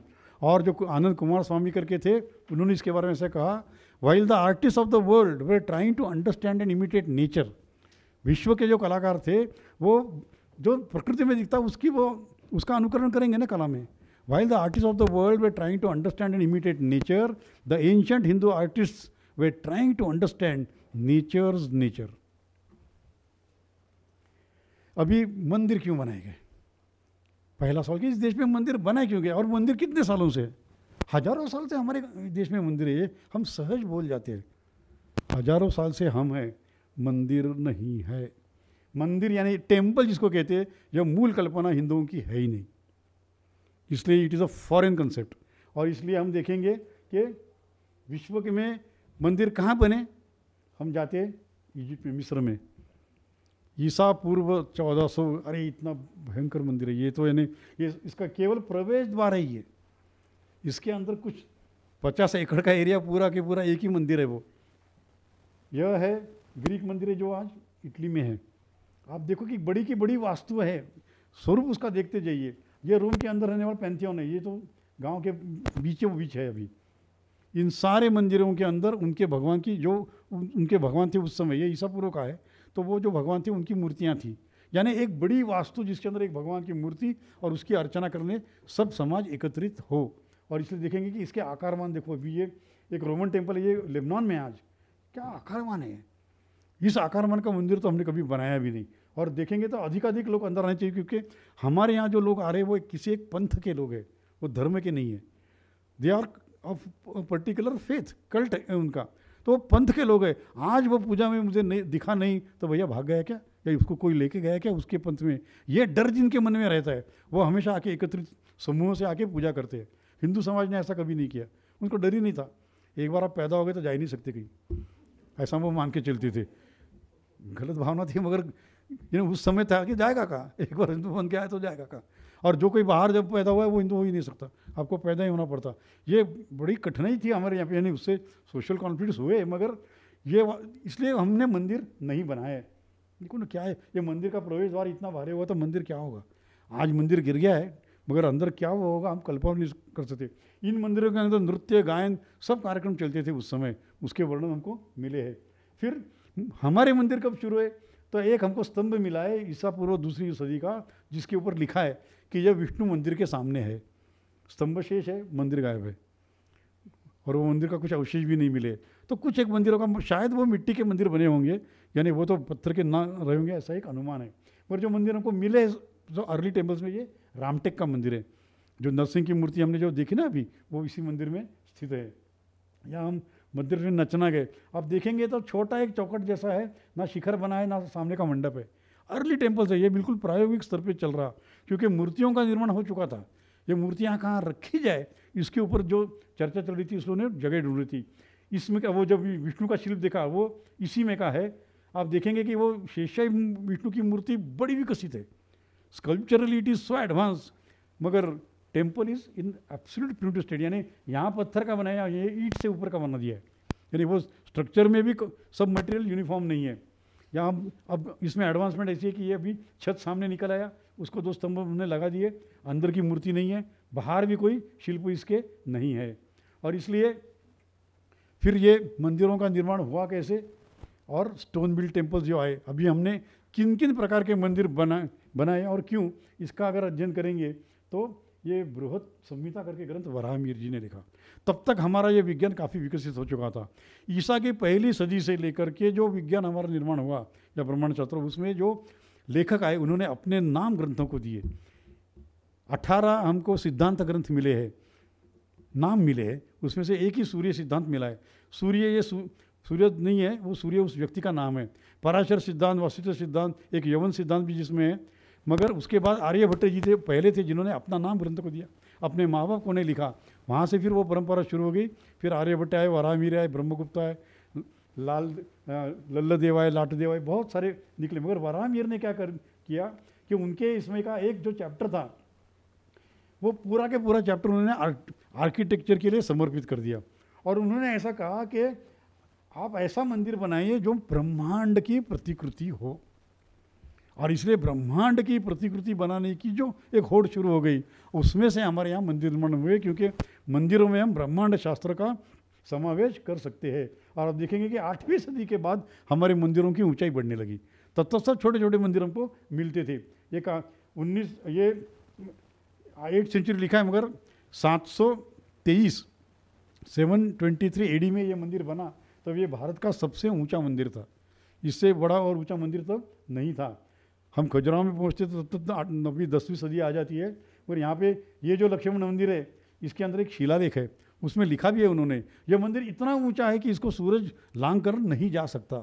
और जो आनंद कुमार स्वामी करके थे उन्होंने इसके बारे में ऐसे कहा while the artist of the world they trying to understand and imitate nature विश्व के जो कलाकार थे वो जो प्रकृति में दिखता उसकी वो उसका अनुकरण करेंगे ना कला में while the artist of the world they trying to understand and imitate nature the ancient Hindu artist they trying to understand nature's nature अभी मंदिर क्यों बनाए गए पहला सवाल कि इस देश में मंदिर बनाए क्यों गए और मंदिर कितने सालों से हजारों साल से हमारे देश में मंदिर है ये हम सहज बोल जाते हैं हजारों साल से हम हैं मंदिर नहीं है मंदिर यानी टेम्पल जिसको कहते हैं यह मूल कल्पना हिंदुओं की है ही नहीं इसलिए it is a foreign concept और इसलिए हम देखेंगे कि विश्व के में मंदिर कहाँ बने हम जाते हैं इजिप्ट में मिस्र में ईसा पूर्व 1400 अरे इतना भयंकर मंदिर है ये तो यानी ये इसका केवल प्रवेश द्वार है ये इसके अंदर कुछ पचास एकड़ का एरिया पूरा के पूरा एक ही मंदिर है वो यह है ग्रीक मंदिर है जो आज इटली में है आप देखो कि बड़ी की बड़ी वास्तु है स्वरूप उसका देखते जाइए ये रूम के अंदर रहने वाला पैंथियन है ये तो गाँव के बीचों बीच है अभी इन सारे मंदिरों के अंदर उनके भगवान की जो उनके भगवान थे उस समय ये ईसा पूर्व का है तो वो जो भगवान थे उनकी मूर्तियाँ थीं यानी एक बड़ी वास्तु जिसके अंदर एक भगवान की मूर्ति और उसकी अर्चना करने सब समाज एकत्रित हो और इसलिए देखेंगे कि इसके आकारवान देखो अभी ये एक रोमन टेम्पल है ये लेबनान में आज क्या आकारवान है इस आकारवान का मंदिर तो हमने कभी बनाया भी नहीं और देखेंगे तो अधिकाधिक लोग अंदर आने चाहिए क्योंकि हमारे यहाँ जो लोग आ रहे हैं वो किसी एक पंथ के लोग हैं वो धर्म के नहीं है they are of particular faith cult है उनका तो पंथ के लोग है आज वो पूजा में मुझे नहीं दिखा नहीं तो भैया भाग गया क्या या उसको कोई लेके गया क्या उसके पंथ में ये डर जिनके मन में रहता है वो हमेशा आके एकत्रित समूहों से आके पूजा करते हैं हिंदू समाज ने ऐसा कभी नहीं किया उनको डर ही नहीं था एक बार आप पैदा हो गए तो जा ही नहीं सकते कहीं ऐसा वो मान के चलते थे गलत भावना थी मगर उस समय था कि जाएगा कहाँ एक बार हिंदू बन के आए तो जाएगा कहाँ और जो कोई बाहर जब पैदा हुआ है वो हिंदू हो ही नहीं सकता आपको पैदा ही होना पड़ता ये बड़ी कठिनाई थी हमारे यहाँ पे यानी उससे सोशल कॉन्फ्लिक्ट हुए मगर ये इसलिए हमने मंदिर नहीं बनाया है देखो ना क्या है ये मंदिर का प्रवेश द्वार इतना भारी हुआ तो मंदिर क्या होगा आज मंदिर गिर गया है मगर अंदर क्या हुआ होगा हम कल्पना नहीं कर सकते इन मंदिरों के अंदर नृत्य गायन सब कार्यक्रम चलते थे उस समय उसके वर्णन हमको मिले हैं फिर हमारे मंदिर कब शुरू हुए तो एक हमको स्तंभ मिला है ईसा पूर्व दूसरी सदी का जिसके ऊपर लिखा है कि जब विष्णु मंदिर के सामने है स्तंभ शेष है मंदिर गायब है और वो मंदिर का कुछ अवशेष भी नहीं मिले तो कुछ एक मंदिरों का शायद वो मिट्टी के मंदिर बने होंगे यानी वो तो पत्थर के ना रहे होंगे ऐसा एक अनुमान है पर जो मंदिर हमको मिले जो अर्ली टेम्पल्स में ये रामटेक का मंदिर है जो नरसिंह की मूर्ति हमने जो देखी ना अभी वो इसी मंदिर में स्थित है या हम मंदिर में नचना गए आप देखेंगे तो छोटा एक चौकट जैसा है ना शिखर बना है ना सामने का मंडप है अर्ली टेम्पल्स है ये बिल्कुल प्रायोगिक स्तर पर चल रहा क्योंकि मूर्तियों का निर्माण हो चुका था ये मूर्तियाँ कहाँ रखी जाए इसके ऊपर जो चर्चा चल रही थी उसने ने जगह ढूंढ रही थी इसमें का वो जब विष्णु का शिल्प देखा वो इसी में का है आप देखेंगे कि वो शेषाई विष्णु की मूर्ति बड़ी विकसित है sculptural it is so advance मगर temple is in absolute print stead यानी यहाँ पत्थर का बनाया ये ईट से ऊपर का बना दिया है यानी वो स्ट्रक्चर में भी सब मटेरियल यूनिफॉर्म नहीं है या हम अब इसमें एडवांसमेंट ऐसी है कि ये अभी छत सामने निकल आया उसको दो स्तंभ हमने लगा दिए अंदर की मूर्ति नहीं है बाहर भी कोई शिल्प इसके नहीं है और इसलिए फिर ये मंदिरों का निर्माण हुआ कैसे और स्टोन बिल्ड टेम्पल्स जो आए अभी हमने किन किन प्रकार के मंदिर बना बनाए और क्यों इसका अगर अध्ययन करेंगे तो ये बृहत संहिता करके ग्रंथ वराहमीर जी ने लिखा तब तक हमारा ये विज्ञान काफ़ी विकसित हो चुका था ईसा की पहली सदी से लेकर के जो विज्ञान हमारा निर्माण हुआ या ब्रह्मांड शास्त्र उसमें जो लेखक आए उन्होंने अपने नाम ग्रंथों को दिए अठारह हमको सिद्धांत ग्रंथ मिले हैं नाम मिले हैं उसमें से एक ही सूर्य सिद्धांत मिला है सूर्य ये सू, सूर्य नहीं है वो सूर्य उस व्यक्ति का नाम है पराशर सिद्धांत वास्तुत्व सिद्धांत एक यवन सिद्धांत भी जिसमें है मगर उसके बाद आर्यभट्ट जी थे पहले थे जिन्होंने अपना नाम ग्रंथ को दिया अपने माँ बाप को नहीं लिखा वहाँ से फिर वो परंपरा शुरू हो गई फिर आर्यभट्ट आए वराहमीर आए ब्रह्मगुप्त आए लाल लल्ल देव आए लाट देव आए बहुत सारे निकले मगर वराहमीर ने क्या कर किया कि उनके इसमें का एक जो चैप्टर था वो पूरा के पूरा चैप्टर उन्होंने आर्किटेक्चर के लिए समर्पित कर दिया और उन्होंने ऐसा कहा कि आप ऐसा मंदिर बनाइए जो ब्रह्मांड की प्रतिकृति हो और इसलिए ब्रह्मांड की प्रतिकृति बनाने की जो एक होड़ शुरू हो गई उसमें से हमारे यहाँ मंदिर निर्माण हुए क्योंकि मंदिरों में हम ब्रह्मांड शास्त्र का समावेश कर सकते हैं और आप देखेंगे कि आठवीं सदी के बाद हमारे मंदिरों की ऊंचाई बढ़ने लगी तब सब छोटे छोटे मंदिर हमको मिलते थे ये का उन्नीस ये एट सेंचुरी लिखा है मगर सात सौ तेईस सेवन ट्वेंटी थ्री एडी में ये मंदिर बना तब ये भारत का सबसे ऊंचा मंदिर था इससे बड़ा और ऊंचा मंदिर तब नहीं था हम खजुराहो में पहुँचते तो तब तक तो नौवीं दसवीं सदी आ जाती है और यहाँ पे ये जो लक्ष्मण मंदिर है इसके अंदर एक शिलालेख है उसमें लिखा भी है उन्होंने ये मंदिर इतना ऊंचा है कि इसको सूरज लांग कर नहीं जा सकता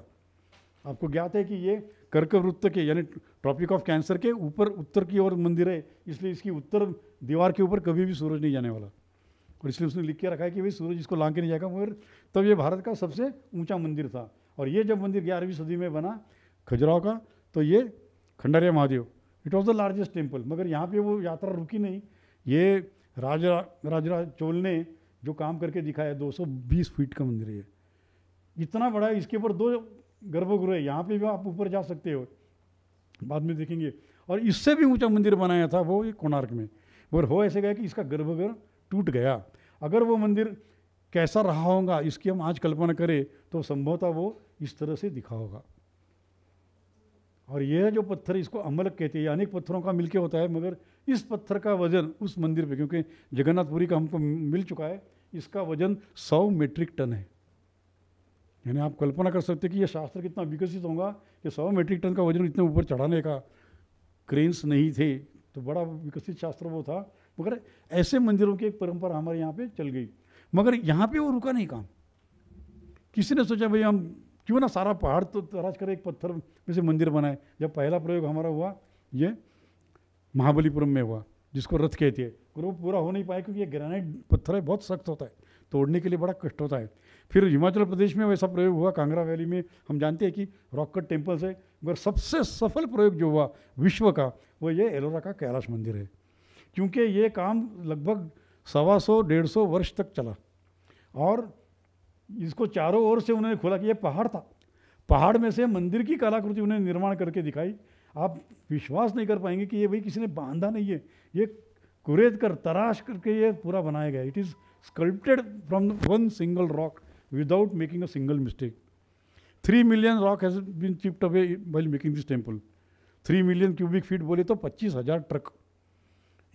आपको ज्ञात है कि ये कर्क वृत्त के यानी ट्रॉपिक ऑफ कैंसर के ऊपर उत्तर की ओर मंदिर है इसलिए इसकी उत्तर दीवार के ऊपर कभी भी सूरज नहीं जाने वाला और इसलिए उसने लिख के रखा है कि भाई सूरज इसको लांग के नहीं जाएगा मगर तब ये भारत का सबसे ऊँचा मंदिर था और ये जब मंदिर ग्यारहवीं सदी में बना खजुराव का तो ये Kandariya Mahadev it was the largest temple मगर यहाँ पे वो यात्रा रुकी नहीं ये राजा राजराज चोल ने जो काम करके दिखाया 220 फीट का मंदिर है इतना बड़ा है इसके ऊपर दो गर्भगृह है यहाँ पे भी आप ऊपर जा सकते हो बाद में देखेंगे और इससे भी ऊंचा मंदिर बनाया था वो कोणार्क में मगर हो ऐसे गया कि इसका गर्भगृह टूट गया अगर वो मंदिर कैसा रहा होगा इसकी हम आज कल्पना करें तो संभवतः वो इस तरह से दिखा होगा और यह जो पत्थर इसको अमलक कहते हैं अनेक पत्थरों का मिलके होता है मगर इस पत्थर का वजन उस मंदिर पे क्योंकि जगन्नाथपुरी का हमको मिल चुका है इसका वजन सौ मेट्रिक टन है यानी आप कल्पना कर सकते कि यह शास्त्र कितना विकसित होगा कि सौ मेट्रिक टन का वजन इतने ऊपर चढ़ाने का क्रेन्स नहीं थे तो बड़ा विकसित शास्त्र वो था मगर ऐसे मंदिरों की एक परंपरा हमारे यहाँ पे चल गई मगर यहाँ पे वो रुका नहीं काम किसी ने सोचा भाई हम क्यों ना सारा पहाड़ तो तराश कर एक पत्थर में से मंदिर बनाए जब पहला प्रयोग हमारा हुआ ये महाबलीपुरम में हुआ जिसको रथ कहती है और वो पूरा हो नहीं पाया क्योंकि ये ग्रेनाइट पत्थर है बहुत सख्त होता है तोड़ने के लिए बड़ा कष्ट होता है फिर हिमाचल प्रदेश में वैसा प्रयोग हुआ कांगड़ा वैली में हम जानते हैं कि रॉकट टेम्पल्स है मगर सबसे सफल प्रयोग जो हुआ विश्व का वो ये एलोरा का कैलाश मंदिर है क्योंकि ये काम लगभग सवा सौ डेढ़ सौ वर्ष तक चला और इसको चारों ओर से उन्होंने खोला कि ये पहाड़ था पहाड़ में से मंदिर की कलाकृति उन्हें निर्माण करके दिखाई आप विश्वास नहीं कर पाएंगे कि ये भाई किसी ने बांधा नहीं है ये कुरेद कर तराश करके ये पूरा बनाया गया it is sculpted from one single rock without making a single mistake three million rock has been chipped away while making this temple three million cubic feet बोले तो पच्चीस हज़ार ट्रक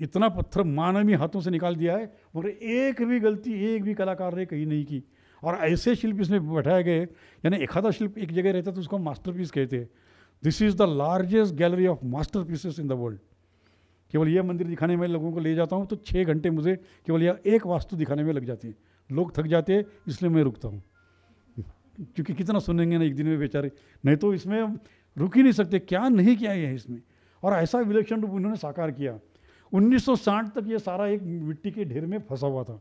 इतना पत्थर मानवीय हाथों से निकाल दिया है मगर एक भी गलती एक भी कलाकार ने कहीं नहीं की और ऐसे शिल्प इसमें बैठाए गए यानी एक आधा शिल्प एक जगह रहता तो उसको मास्टर कहते this is the largest gallery of masterpieces in the world केवल यह मंदिर दिखाने में लोगों को ले जाता हूँ तो छः घंटे मुझे केवल यह एक वास्तु दिखाने में लग जाती है लोग थक जाते हैं इसलिए मैं रुकता हूँ क्योंकि कितना सुनेंगे ना एक दिन में बेचारे नहीं तो इसमें रुक ही नहीं सकते क्या नहीं किया है इसमें और ऐसा विलक्षण रूप उन्होंने साकार किया 1960 तक ये सारा एक मिट्टी के ढेर में फंसा हुआ था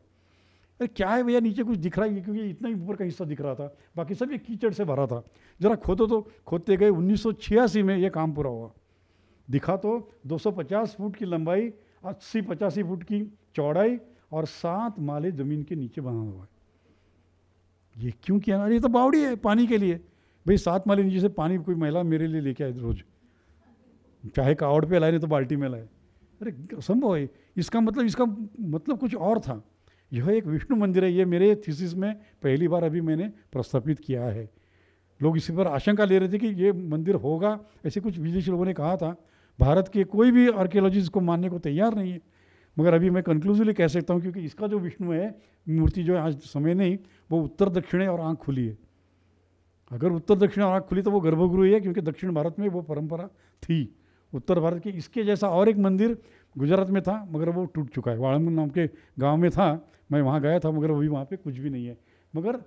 अरे क्या है भैया नीचे कुछ दिख रहा है क्योंकि इतना ही ऊपर का हिस्सा दिख रहा था बाकी सब ये कीचड़ से भरा था जरा खोदो तो खोदते गए उन्नीस में ये काम पूरा हुआ दिखा तो 250 फुट की लंबाई अस्सी पचासी फुट की चौड़ाई और सात माले ज़मीन के नीचे बना हुआ है ये क्यों किया अरे ये तो बावड़ी है पानी के लिए भाई सात माले नीचे से पानी कोई महिला मेरे लिए लेके आए रोज़ चाहे कावड़ पे लाए नहीं तो बाल्टी में लाए अरे संभव है इसका मतलब इसका मतलब कुछ और था यह एक विष्णु मंदिर है ये मेरे थीसिस में पहली बार अभी मैंने प्रस्थापित किया है लोग इसी पर आशंका ले रहे थे कि ये मंदिर होगा ऐसे कुछ विदेशी लोगों ने कहा था भारत के कोई भी आर्कियोलॉजिस्ट को मानने को तैयार नहीं है मगर अभी मैं कंक्लूसिवली कह सकता हूँ क्योंकि इसका जो विष्णु है मूर्ति जो है आज समय नहीं वो उत्तर दक्षिण है और आँख खुली है अगर उत्तर दक्षिण और आँख खुली तो वो गर्भगुरु है क्योंकि दक्षिण भारत में वो परंपरा थी उत्तर भारत की इसके जैसा और एक मंदिर गुजरात में था मगर वो टूट चुका है वाणमुन नाम के गांव में था मैं वहाँ गया था मगर अभी वहाँ पे कुछ भी नहीं है मगर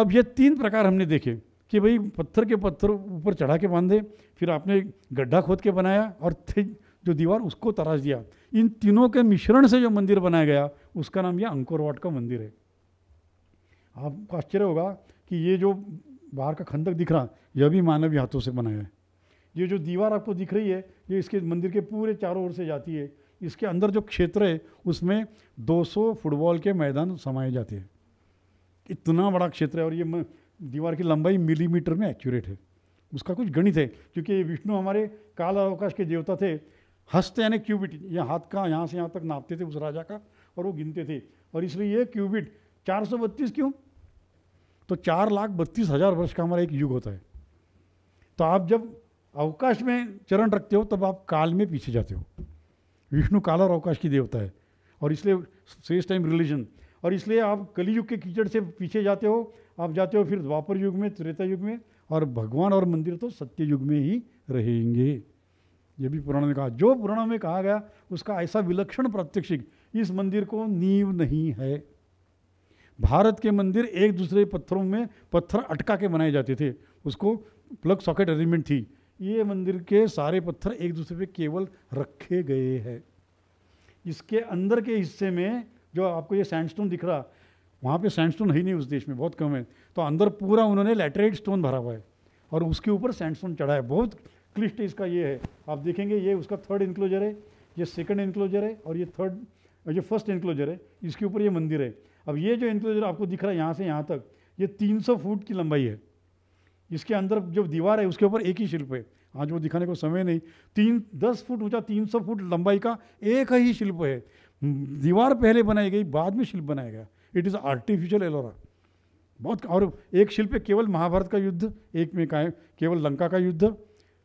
अब ये तीन प्रकार हमने देखे कि भाई पत्थर के पत्थर ऊपर चढ़ा के बांधे फिर आपने गड्ढा खोद के बनाया और थे जो दीवार उसको तराश दिया इन तीनों के मिश्रण से जो मंदिर बनाया गया उसका नाम यह अंकुरवाट का मंदिर है आपको आश्चर्य होगा कि ये जो बाहर का खंडक दिख रहा यह भी मानवीय हाथों से बनाया है ये जो दीवार आपको दिख रही है ये इसके मंदिर के पूरे चारों ओर से जाती है इसके अंदर जो क्षेत्र है उसमें 200 फुटबॉल के मैदान समाए जाते हैं इतना बड़ा क्षेत्र है और ये दीवार की लंबाई मिलीमीटर में एक्यूरेट है उसका कुछ गणित है क्योंकि विष्णु हमारे काल अवकाश के देवता थे हस्त यानी क्यूबिट ये हाथ का यहाँ से यहाँ तक नापते थे उस राजा का और वो गिनते थे और इसलिए ये क्यूबिट चार सौ बत्तीस क्यों तो चार लाख बत्तीस हज़ार वर्ष का हमारा एक युग होता है तो आप जब अवकाश में चरण रखते हो तब आप काल में पीछे जाते हो विष्णु काल और अवकाश की देवता है और इसलिए सेस टाइम रिलीजन और इसलिए आप कलयुग के कीचड़ से पीछे जाते हो आप जाते हो फिर द्वापर युग में त्रेता युग में और भगवान और मंदिर तो सत्य युग में ही रहेंगे ये भी पुराणों में कहा जो पुराणों में कहा गया उसका ऐसा विलक्षण प्रात्यक्षिक इस मंदिर को नींव नहीं है भारत के मंदिर एक दूसरे पत्थरों में पत्थर अटका के बनाए जाते थे उसको प्लग सॉकेट अरेंजमेंट थी ये मंदिर के सारे पत्थर एक दूसरे पे केवल रखे गए हैं इसके अंदर के हिस्से में जो आपको ये सैंडस्टोन दिख रहा वहाँ पे सैंडस्टोन है ही नहीं उस देश में बहुत कम है तो अंदर पूरा उन्होंने लेटरेट स्टोन भरा हुआ है और उसके ऊपर सैंडस्टोन चढ़ा है बहुत क्लिष्ट इसका ये है आप देखेंगे ये उसका थर्ड इन्क्लोजर है ये सेकेंड इन्क्लोजर है और ये थर्ड ये फर्स्ट इन्क्लोजर है इसके ऊपर ये मंदिर है अब ये जो इन्क्लोजर आपको दिख रहा है यहाँ से यहाँ तक ये 300 फुट की लंबाई है इसके अंदर जो दीवार है उसके ऊपर एक ही शिल्प है आज वो दिखाने को समय नहीं तीन दस फुट ऊंचा तीन सौ फुट लंबाई का एक ही शिल्प है दीवार पहले बनाई गई बाद में शिल्प बनाया गया इट इज़ आर्टिफिशियल एलोरा बहुत और एक शिल्प केवल महाभारत का युद्ध एक में का है केवल लंका का युद्ध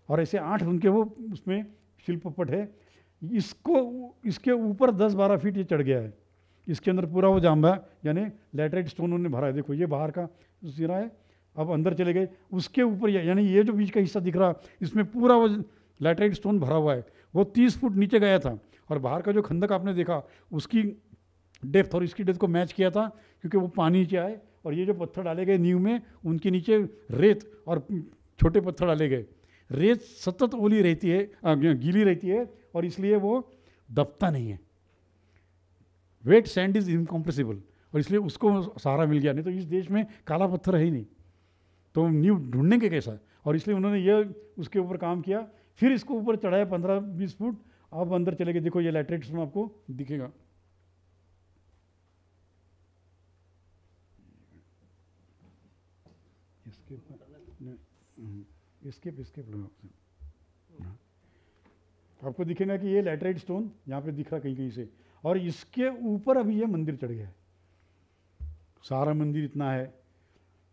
और ऐसे आठ उनके वो उसमें शिल्पपट है इसको इसके ऊपर दस बारह फीट ये चढ़ गया है इसके अंदर पूरा वो जाम्बा यानी लेटरेट स्टोन उन्होंने भरा है देखो ये बाहर का सिरा है अब अंदर चले गए उसके ऊपर यानी ये जो बीच का हिस्सा दिख रहा इसमें पूरा वो लैटराइट स्टोन भरा हुआ है वो तीस फुट नीचे गया था और बाहर का जो खंदक आपने देखा उसकी डेप्थ और इसकी डेप्थ को मैच किया था क्योंकि वो पानी नीचे आए और ये जो पत्थर डाले गए नींव में उनके नीचे रेत और छोटे पत्थर डाले गए रेत सतत ओली रहती है गीली रहती है और इसलिए वो दबता नहीं है वेट सैंड इज़ इनकॉम्प्रेसिबल और इसलिए उसको सहारा मिल गया नहीं तो इस देश में काला पत्थर है ही नहीं तो हम नींव ढूंढने के कैसा और इसलिए उन्होंने यह उसके ऊपर काम किया फिर इसको ऊपर चढ़ाया पंद्रह बीस फुट आप अंदर चले गए देखो ये लेटरेट्स में आपको दिखेगा हम्म। स्केप स्किप आपको दिखेगा कि ये लेटराइट स्टोन यहाँ पे दिख रहा कहीं कहीं से और इसके ऊपर अभी ये मंदिर चढ़ गया है सारा मंदिर इतना है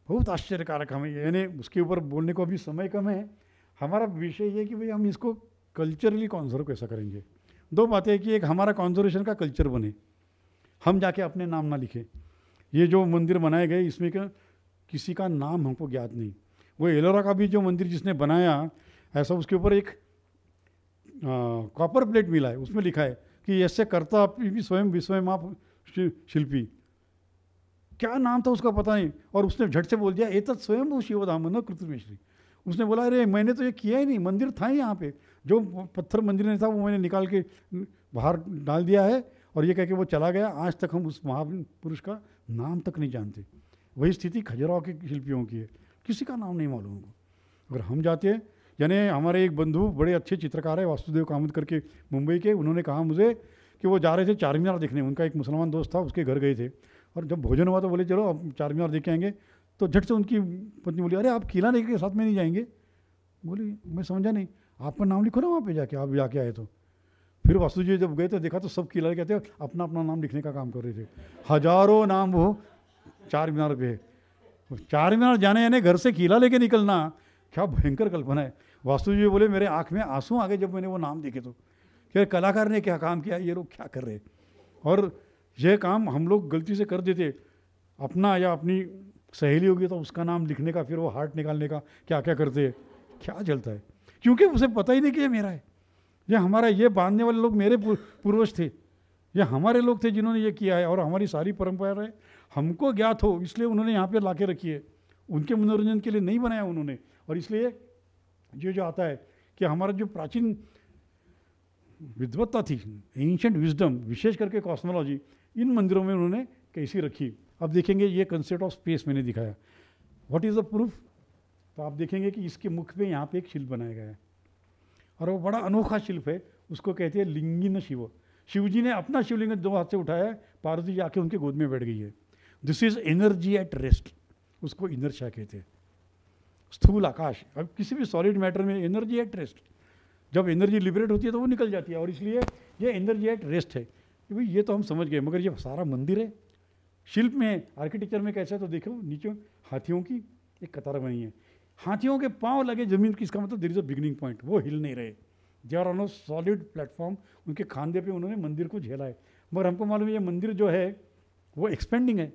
बहुत आश्चर्यकारक हमें यानी उसके ऊपर बोलने को अभी समय कम है हमारा विषय ये कि भाई हम इसको कल्चरली कॉन्जर्व कैसा करेंगे दो बातें कि एक हमारा कॉन्जर्वेशन का कल्चर बने हम जाके अपने नाम ना लिखें ये जो मंदिर बनाए गए इसमें क्या किसी का नाम हमको ज्ञात नहीं वो एलोरा का भी जो मंदिर जिसने बनाया ऐसा उसके ऊपर एक कॉपर प्लेट मिला है उसमें लिखा है कि ऐसे करता भी स्वयं विस्वयं आप शिल्पी क्या नाम था उसका पता नहीं और उसने झट से बोल दिया ए तत् स्वयं वो शिवधामन कृतमेश्वरी उसने बोला अरे मैंने तो ये किया ही नहीं मंदिर था ही यहाँ पे जो पत्थर मंदिर नहीं था वो मैंने निकाल के बाहर डाल दिया है और ये कह के वो चला गया आज तक हम उस महापुरुष का नाम तक नहीं जानते वही स्थिति खजुराव के शिल्पियों की है किसी का नाम नहीं मालूम उनको अगर हम जाते हैं यानी हमारे एक बंधु बड़े अच्छे चित्रकार है वासुदेव कामत करके मुंबई के उन्होंने कहा मुझे कि वो जा रहे थे चार मीनार देखने उनका एक मुसलमान दोस्त था उसके घर गए थे और जब भोजन हुआ तो बोले चलो अब चार मीनार देख आएंगे तो झट से उनकी पत्नी बोली अरे आप किला के साथ में नहीं जाएंगे बोली मैं समझा नहीं आपका नाम लिखो ना वहाँ पे जाके आप जाके आए तो फिर वासु जी जब गए तो देखा तो सब किला कहते अपना अपना नाम लिखने का काम कर रहे थे हजारों नाम वो चार मीनार पे है चार मीनार जाने यानी घर से किला लेके निकलना क्या भयंकर कल्पना है वास्तु जी बोले मेरे आँख में आंसू आ गए जब मैंने वो नाम देखे तो फिर कलाकार ने क्या काम किया ये लोग क्या कर रहे हैं और यह काम हम लोग गलती से कर देते अपना या अपनी सहेली होगी तो उसका नाम लिखने का फिर वो हार्ट निकालने का क्या क्या करते हैं क्या चलता है क्योंकि उसे पता ही नहीं कि ये मेरा है ये हमारा ये बांधने वाले लोग मेरे पूर्वज थे ये हमारे लोग थे जिन्होंने ये किया है और हमारी सारी परंपरा है हमको ज्ञात हो इसलिए उन्होंने यहाँ पे ला रखी है उनके मनोरंजन के लिए नहीं बनाया उन्होंने और इसलिए ये जो आता है कि हमारा जो प्राचीन विद्वत्ता थी एंशंट विजडम विशेष करके कॉस्मोलॉजी इन मंदिरों में उन्होंने कैसी रखी अब देखेंगे ये कंसेप्ट ऑफ स्पेस मैंने दिखाया व्हाट इज़ द प्रूफ तो आप देखेंगे कि इसके मुख पे यहाँ पे एक शिल्प बनाया गया है और वो बड़ा अनोखा शिल्प है उसको कहते हैं लिंगिन शिव शिव जी ने अपना शिवलिंग दो हाथ से उठाया है पार्वती जी आके उनके गोद में बैठ गई है this is energy at rest उसको इनर्शा कहते हैं स्थूल आकाश अब किसी भी सॉलिड मैटर में एनर्जी एट रेस्ट जब एनर्जी लिबरेट होती है तो वो निकल जाती है और इसलिए ये एनर्जी एट रेस्ट है कि भाई ये तो हम समझ गए मगर ये सारा मंदिर है शिल्प में आर्किटेक्चर में कैसा है तो देखो नीचे हाथियों की एक कतार बनी है हाथियों के पाँव लगे जमीन की इसका मतलब there is a beginning point वो हिल नहीं रहे they are on a solid platform उनके खानदे पे उन्होंने मंदिर को झेला है मगर हमको मालूम है ये मंदिर जो है वो एक्सपेंडिंग है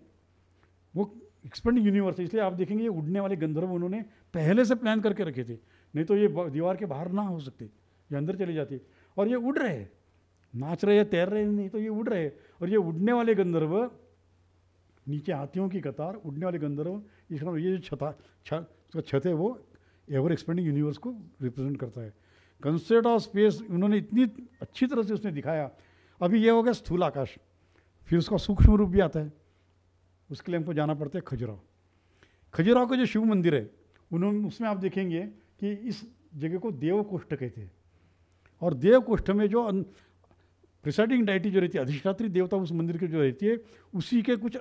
वो एक्सपेंडिंग यूनिवर्स है इसलिए आप देखेंगे ये उड़ने वाले गंधर्व उन्होंने पहले से प्लान करके रखे थे नहीं तो ये दीवार के बाहर ना हो सकते ये अंदर चले जाते और ये उड़ रहे हैं नाच रहे हैं तैर रहे हैं नहीं तो ये उड़ रहे हैं और ये उड़ने वाले गंधर्व नीचे हाथियों की कतार उड़ने वाले गंधर्व इसका ये जो छता छत छत है वो एवर एक्सपेंडिंग यूनिवर्स को रिप्रेजेंट करता है कंसेप्ट ऑफ स्पेस उन्होंने इतनी अच्छी तरह से उसने दिखाया अभी ये हो गया स्थूल आकाश फिर उसका सूक्ष्म रूप भी आता है उसके लिए हमको जाना पड़ता है खजुराव खजुराव का जो शिव मंदिर है उन्होंने उसमें आप देखेंगे कि इस जगह को देवकोष्ठ कहते हैं और देवकोष्ठ में जो प्रिसाइडिंग डाइटी जो रहती है अधिष्ठात्री देवता उस मंदिर के जो रहती है उसी के कुछ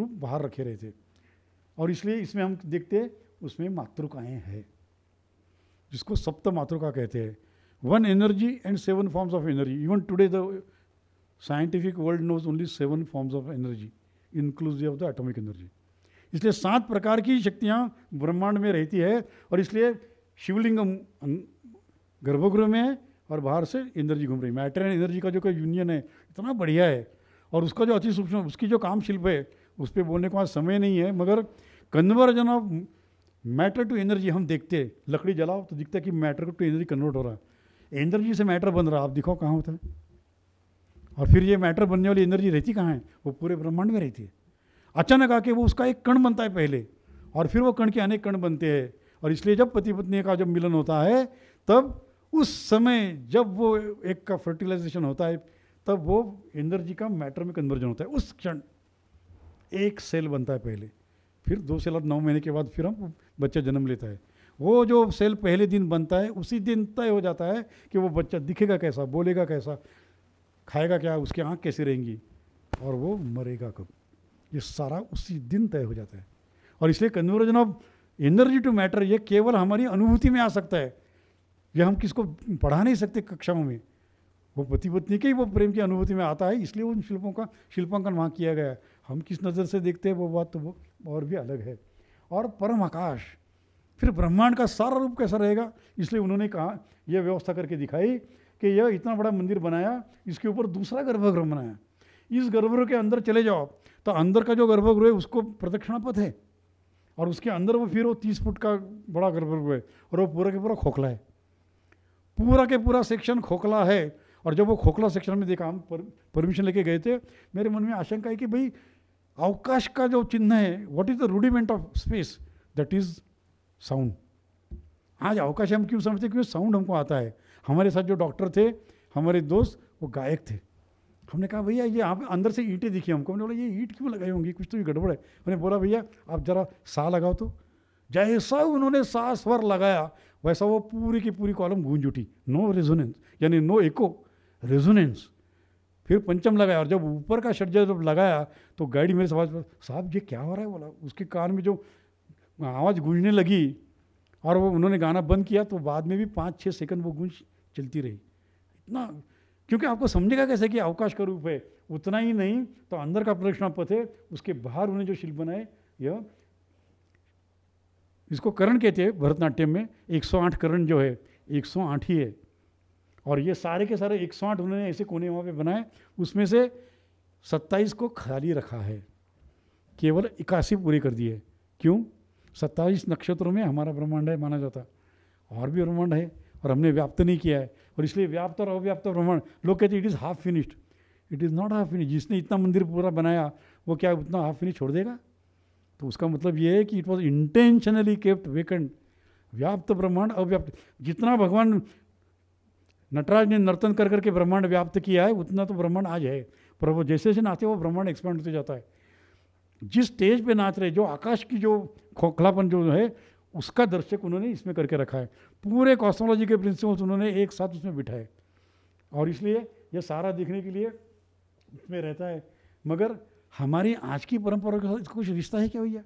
रूप बाहर रखे रहते थे और इसलिए इसमें हम देखते हैं उसमें मातृकाएँ हैं जिसको सप्त मातृका कहते हैं one energy and seven forms of energy even today the scientific world knows only seven forms of energy inclusive of the atomic energy इसलिए सात प्रकार की शक्तियाँ ब्रह्मांड में रहती है और इसलिए शिवलिंग अं, गर्भगृह में है और बाहर से इंद्र जी घूम रही मैटर एंड एनर्जी का जो कोई यूनियन है इतना बढ़िया है और उसका जो अति सूक्ष्म उसकी जो काम शिल्प है उस पर बोलने के बाद समय नहीं है मगर conversion of matter to energy हम देखते हैं लकड़ी जलाओ तो दिखता है कि मैटर टू एनर्जी कन्वर्ट हो रहा है एनर्जी से मैटर बन रहा है आप दिखाओ कहाँ होता है और फिर ये मैटर बनने वाली एनर्जी रहती कहाँ है वो पूरे ब्रह्मांड में रहती है अचानक आके वो उसका एक कण बनता है पहले और फिर वो कण के अनेक कण बनते हैं और इसलिए जब पति पत्नी का जब मिलन होता है तब उस समय जब वो एक का फर्टिलाइजेशन होता है तब वो एनर्जी का मैटर में कन्वर्जन होता है उस क्षण एक सेल बनता है पहले फिर दो सेल और नौ महीने के बाद फिर हम बच्चा जन्म लेता है वो जो सेल पहले दिन बनता है उसी दिन तय हो जाता है कि वो बच्चा दिखेगा कैसा बोलेगा कैसा खाएगा क्या उसकी आँख कैसी रहेंगी और वो मरेगा कब ये सारा उसी दिन तय हो जाता है और इसलिए conversion of energy to matter ये केवल हमारी अनुभूति में आ सकता है ये हम किसको पढ़ा नहीं सकते कक्षाओं में वो पति पत्नी के ही वो प्रेम की अनुभूति में आता है इसलिए उन शिल्पों का शिल्पांकन वहाँ किया गया है हम किस नज़र से देखते हैं वो बात तो वो और भी अलग है और परम आकाश फिर ब्रह्मांड का सारा रूप कैसा रहेगा इसलिए उन्होंने कहा यह व्यवस्था करके दिखाई कि यह इतना बड़ा मंदिर बनाया इसके ऊपर दूसरा गर्भगृह बनाया इस गर्भगृह के अंदर चले जाओ तो अंदर का जो गर्भगृह है उसको प्रदक्षिणा पथ है और उसके अंदर वो फिर वो तीस फुट का बड़ा गर्भगृह है और वो पूरा के पूरा खोखला है पूरा के पूरा सेक्शन खोखला है और जब वो खोखला सेक्शन में देखा हम परमिशन लेके गए थे मेरे मन में आशंका है कि भाई अवकाश का जो चिन्ह है what is the rudiment of space that is sound आज अवकाश हम क्यों समझते क्योंकि साउंड हमको आता है हमारे साथ जो डॉक्टर थे हमारे दोस्त वो गायक थे हमने कहा भैया ये आप अंदर से ईंटें दिखी हमको हमने बोला ये ईंट क्यों लगाई होंगी कुछ तो ये गड़बड़ है मैंने बोला भैया आप जरा सा लगाओ तो जैसा उन्होंने सा स्वर लगाया वैसा वो पूरी की पूरी कॉलम गूंज उठी नो रेजोनेंस यानी नो एको रेजोनेंस फिर पंचम लगाया और जब ऊपर का षटजर जब लगाया तो गाइड मेरे समाज पर साहब ये क्या हो रहा है बोला उसके कान में जो आवाज़ गूंजने लगी और वो उन्होंने गाना बंद किया तो बाद में भी पाँच छः सेकंड वो गूंज चलती रही इतना क्योंकि आपको समझेगा कैसे कि अवकाश का रूप है उतना ही नहीं तो अंदर का प्रदक्षिणा पथ है उसके बाहर उन्हें जो शिल्प बनाए यह इसको करण कहते हैं भरतनाट्यम में 108 करण जो है 108 ही है और ये सारे के सारे 108 उन्होंने ऐसे कोने वहाँ पे बनाए उसमें से 27 को खाली रखा है केवल इक्यासी पूरी कर दिए क्यों 27 नक्षत्रों में हमारा ब्रह्मांड है माना जाता और भी ब्रह्मांड है और हमने व्याप्त नहीं किया है और इसलिए व्याप्त और अव्याप्त ब्रह्मांड लोग कहते it is half finished it is not half finish जिसने इतना मंदिर पूरा बनाया वो क्या उतना हाफ फिनिश छोड़ देगा तो उसका मतलब ये है कि it was intentionally kept vacant व्याप्त ब्रह्मांड अव्याप्त जितना भगवान नटराज ने नर्तन कर करके ब्रह्मांड व्याप्त किया है उतना तो ब्रह्मांड आज है प्रभु जैसे जैसे नाचते वो ब्रह्मांड एक्सपांड होते जाता है जिस स्टेज पे नाच रहे जो आकाश की जो खोखलापन जो है उसका दर्शक उन्होंने इसमें करके रखा है पूरे कॉस्मोलॉजी के प्रिंसिपल्स उन्होंने एक साथ उसमें बिठाए और इसलिए यह सारा देखने के लिए इसमें रहता है मगर हमारी आज की परंपरा के साथ कुछ रिश्ता है क्या भैया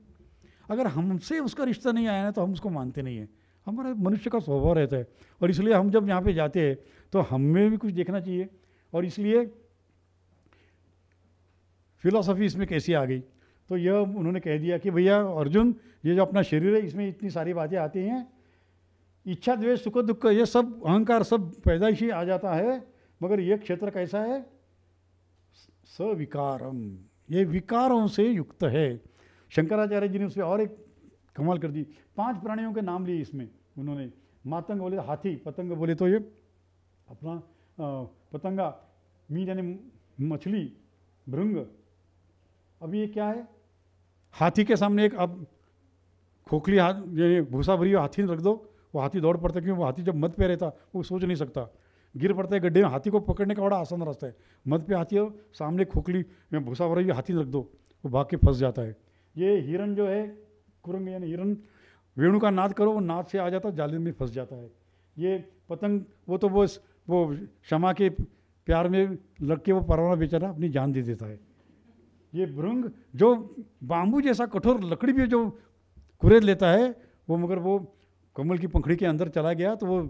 अगर हमसे उसका रिश्ता नहीं आया ना तो हम उसको मानते नहीं हैं हमारा मनुष्य का स्वभाव रहता है और इसलिए हम जब यहाँ पे जाते हैं तो हमें भी कुछ देखना चाहिए और इसलिए फिलोसफी इसमें कैसी आ गई तो यह उन्होंने कह दिया कि भैया अर्जुन ये जो अपना शरीर है इसमें इतनी सारी बातें आती हैं इच्छा द्वेष सुख दुख ये सब अहंकार सब पैदाइश ही आ जाता है मगर यह क्षेत्र कैसा है सविकारम ये विकारों से युक्त है शंकराचार्य जी ने उसे और एक कमाल कर दी पांच प्राणियों के नाम लिए इसमें उन्होंने मातंग बोले हाथी पतंग बोले तो ये अपना आ, पतंगा मीन यानी मछली भृंग अब ये क्या है हाथी के सामने एक अब खोखली हाथ यानी भूसा भरी हाथी रख दो वो हाथी दौड़ पड़ता क्यों वो हाथी जब मत पे रहता वो सोच नहीं सकता गिर पड़ता है गड्ढे में हाथी को पकड़ने का बड़ा आसान रास्ता है मत पे हाथी हो सामने खोखली में भूसा भरा हुआ हाथी रख दो वो भाग के फंस जाता है ये हिरन जो है कुरंग यानी हिरन वेणु का नाद करो वो नाद से आ जाता है जाले में फंस जाता है ये पतंग वो तो वो वो क्षमा के प्यार में लग के वो परवाना बेचारा अपनी जान दे देता है ये भृंग जो बाम्बू जैसा कठोर लकड़ी भी जो कुरेद लेता है वो मगर वो कमल की पंखड़ी के अंदर चला गया तो वो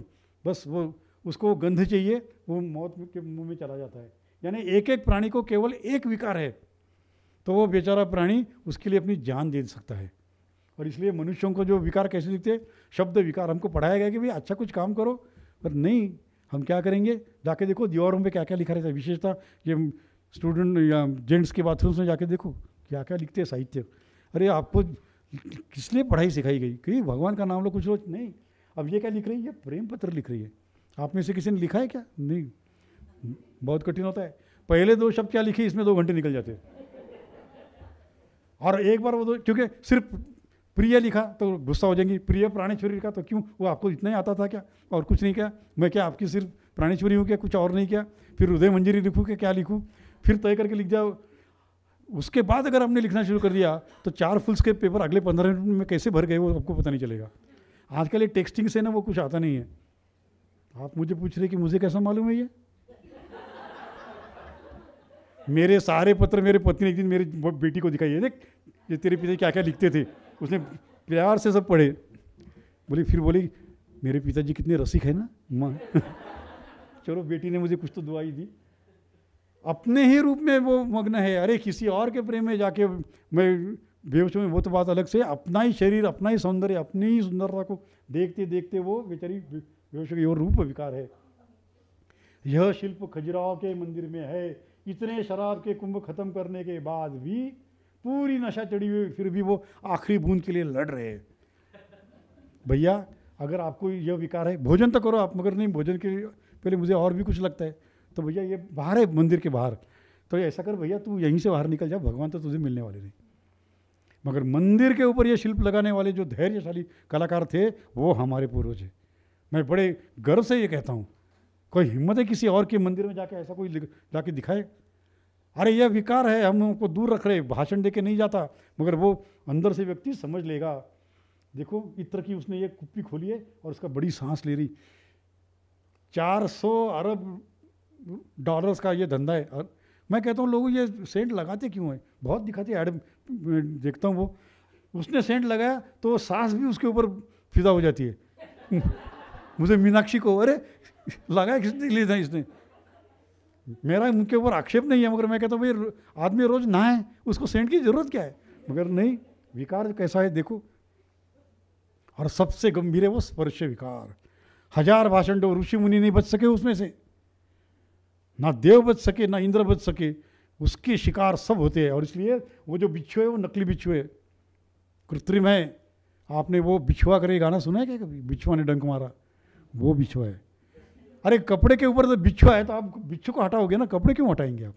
बस वो उसको गंध चाहिए वो मौत के मुंह में चला जाता है यानी एक एक प्राणी को केवल एक विकार है तो वो बेचारा प्राणी उसके लिए अपनी जान दे सकता है और इसलिए मनुष्यों को जो विकार कैसे दिखते शब्द विकार हमको पढ़ाया गया कि भाई अच्छा कुछ काम करो पर नहीं हम क्या करेंगे जाके देखो दीवारों में क्या क्या लिखा रहता है विशेषता ये स्टूडेंट या जेंट्स के बाथरूम्स में जाके देखो क्या क्या लिखते हैं साहित्य अरे आपको किस लिए पढ़ाई सिखाई गई कि भगवान का नाम लो कुछ रोज नहीं अब ये क्या लिख रही है ये प्रेम पत्र लिख रही है आप में से किसी ने लिखा है क्या नहीं बहुत कठिन होता है पहले दो शब्द क्या लिखे इसमें दो घंटे निकल जाते और एक बार वो दो क्योंकि सिर्फ प्रिय लिखा तो गुस्सा हो जाएंगी प्रिय प्राणेश्वरी लिखा तो क्यों वो आपको इतना ही आता था क्या और कुछ नहीं क्या मैं क्या आपकी सिर्फ प्राणेश्वरी हूँ क्या कुछ और नहीं क्या फिर हृदय मंजरी लिखूँ क्या क्या लिखूँ फिर तय करके लिख जाओ उसके बाद अगर हमने लिखना शुरू कर दिया तो चार फुल्स के पेपर अगले पंद्रह मिनट में कैसे भर गए वो आपको पता नहीं चलेगा आजकल ये टेक्स्टिंग से ना वो कुछ आता नहीं है आप मुझे पूछ रहे कि मुझे कैसा मालूम है ये मेरे सारे पत्र मेरे पत्नी ने एक दिन मेरी बेटी को दिखाई है देख ये तेरे पिता क्या क्या लिखते थे उसने प्यार से सब पढ़े बोली फिर बोली मेरे पिताजी कितने रसिक है ना माँ चलो बेटी ने मुझे कुछ तो दुआई दी अपने ही रूप में वो मग्न है अरे किसी और के प्रेम में जाके मैं बेहोश में वो तो बात अलग से अपना ही शरीर अपना ही सौंदर्य अपनी ही सुंदरता को देखते देखते वो बेचारी योश यो रूप विकार है यह शिल्प खजुराव के मंदिर में है इतने शराब के कुंभ खत्म करने के बाद भी पूरी नशा चढ़ी हुई फिर भी वो आखिरी बूंद के लिए लड़ रहे भैया अगर आपको यह विकार है भोजन तो करो आप मगर नहीं भोजन के लिए पहले मुझे और भी कुछ लगता है तो भैया ये बाहर है मंदिर के बाहर तो ऐसा कर भैया तू यहीं से बाहर निकल जा भगवान तो तुझे मिलने वाले नहीं मगर मंदिर के ऊपर ये शिल्प लगाने वाले जो धैर्यशाली कलाकार थे वो हमारे पूर्वज हैं मैं बड़े गर्व से ये कहता हूँ कोई हिम्मत है किसी और के मंदिर में जाके ऐसा कोई जाके दिखाए अरे यह विकार है हम उनको दूर रख रहे भाषण दे के नहीं जाता मगर वो अंदर से व्यक्ति समझ लेगा देखो इत्र की उसने ये कुप्पी खोली है और उसका बड़ी सांस ले रही 400 अरब डॉलर्स का ये धंधा है और मैं कहता हूँ लोग ये सेंट लगाते क्यों हैं बहुत दिखाते एड देखता हूँ वो उसने सेंट लगाया तो सांस भी उसके ऊपर फिदा हो जाती है मुझे मीनाक्षी को अरे लगा किसने ले जाए इसने मेरा उनके ऊपर आक्षेप नहीं है मगर मैं कहता हूँ भाई आदमी रोज नहाए उसको सेंट की जरूरत क्या है मगर नहीं विकार कैसा है देखो और सबसे गंभीर है वो स्पर्श विकार हजार भाषण तो ऋषि मुनि नहीं बच सके उसमें से ना देव बच सके ना इंद्र बच सके उसके शिकार सब होते हैं और इसलिए वो जो बिच्छू है वो नकली बिच्छू है कृत्रिम है आपने वो बिछुआ करे गाना सुना है क्या कभी बिछुआ ने डंक मारा वो बिछुआ है अरे कपड़े के ऊपर तो बिछुआ है तो आप बिच्छू को हटाओगे ना कपड़े क्यों हटाएंगे आप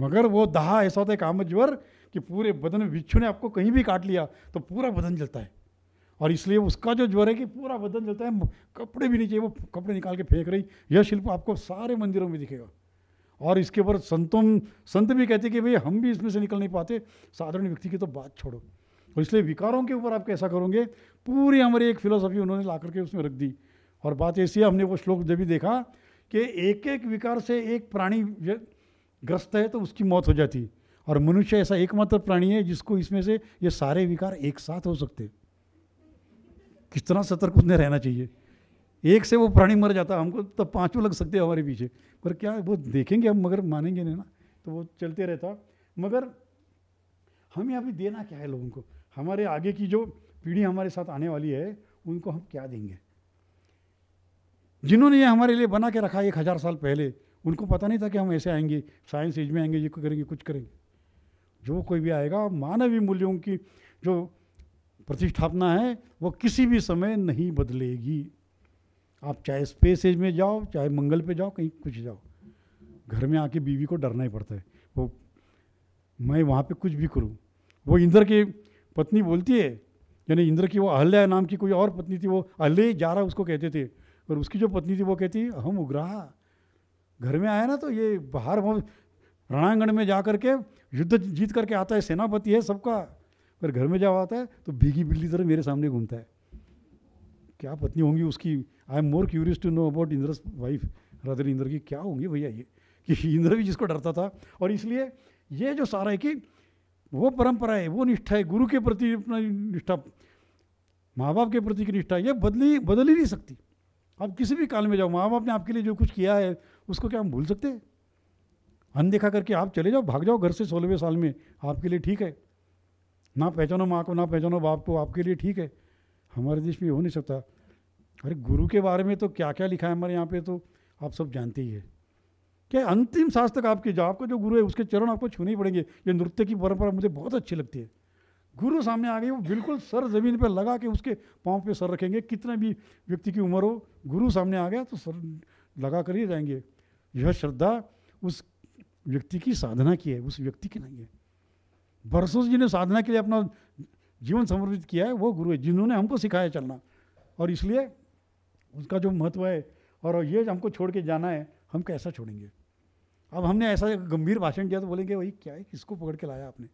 मगर वो दहा ऐसा होता है कामजवर कि पूरे बदन में बिच्छू ने आपको कहीं भी काट लिया तो पूरा बदन जलता है और इसलिए उसका जो ज्वर है कि पूरा बदन जलता है कपड़े भी नीचे वो कपड़े निकाल के फेंक रही यह शिल्प आपको सारे मंदिरों में दिखेगा और इसके ऊपर संतों संत भी कहते कि भाई हम भी इसमें से निकल नहीं पाते साधारण व्यक्ति की तो बात छोड़ो और इसलिए विकारों के ऊपर आप कैसा करोगे पूरी हमारी एक फिलोसफी उन्होंने ला करके उसमें रख दी और बात ऐसी है हमने वो श्लोक जब भी देखा कि एक एक विकार से एक प्राणी ग्रस्त है तो उसकी मौत हो जाती और मनुष्य ऐसा एकमात्र प्राणी है जिसको इसमें से ये सारे विकार एक साथ हो सकते किस तरह सतर्क उसने रहना चाहिए एक से वो प्राणी मर जाता हमको तब पाँचों लग सकते हमारे पीछे पर क्या वो देखेंगे हम मगर मानेंगे नहीं ना तो वो चलते रहता मगर हमें अभी देना क्या है लोगों को हमारे आगे की जो पीढ़ी हमारे साथ आने वाली है उनको हम क्या देंगे जिन्होंने ये हमारे लिए बना के रखा एक हज़ार साल पहले उनको पता नहीं था कि हम ऐसे आएंगे साइंस एज में आएंगे ये करेंगे कुछ करेंगे जो कोई भी आएगा मानवीय मूल्यों की जो प्रतिष्ठापना है वो किसी भी समय नहीं बदलेगी आप चाहे स्पेस एज में जाओ चाहे मंगल पे जाओ कहीं कुछ जाओ घर में आके बीवी को डरना ही पड़ता है वो मैं वहाँ पे कुछ भी करूँ वो इंद्र की पत्नी बोलती है यानी इंद्र की वो अहल्या नाम की कोई और पत्नी थी वो अहल्य रहा उसको कहते थे और उसकी जो पत्नी थी वो कहती हम उग्रहा घर में आया ना तो ये बाहर वो रणांगण में जा करके युद्ध जीत करके आता है सेनापति है सबका पर घर में जब आता है तो भीगी बिल्ली तरह मेरे सामने घूमता है क्या पत्नी होंगी उसकी I am more curious to know about Indra's wife rather Indra की क्या होंगी भैया ये कि इंद्र भी जिसको डरता था और इसलिए ये जो सारा है कि वो परंपरा है वो निष्ठा है गुरु के प्रति अपना निष्ठा माँ बाप के प्रति की निष्ठा ये बदली बदल ही नहीं सकती आप किसी भी काल में जाओ माँ बाप ने आपके लिए जो कुछ किया है उसको क्या हम भूल सकते हैं अनदेखा करके आप चले जाओ भाग जाओ घर से सोलहवें साल में आपके लिए ठीक है ना पहचानो माँ को ना पहचानो बाप को आपके लिए ठीक है हमारे देश में हो नहीं सकता अरे गुरु के बारे में तो क्या क्या लिखा है हमारे यहाँ पे तो आप सब जानते ही है क्या अंतिम सांस तक आपके जो आपका जो गुरु है उसके चरण आपको छूने ही पड़ेंगे ये नृत्य की परंपरा मुझे बहुत अच्छी लगती है गुरु सामने आ गए वो बिल्कुल सर ज़मीन पर लगा के उसके पाँव पे सर रखेंगे कितना भी व्यक्ति की उम्र हो गुरु सामने आ गया तो सर लगा कर ही जाएंगे यह श्रद्धा उस व्यक्ति की साधना की है उस व्यक्ति की नहीं है बरसों जिन्हें साधना के लिए अपना जीवन समर्पित किया है वो गुरु है जिन्होंने हमको सिखाया चलना और इसलिए उसका जो महत्व है और ये हमको छोड़ के जाना है हम कैसा छोड़ेंगे अब हमने ऐसा गंभीर भाषण दिया तो बोलेंगे वही क्या है किसको पकड़ के लाया आपने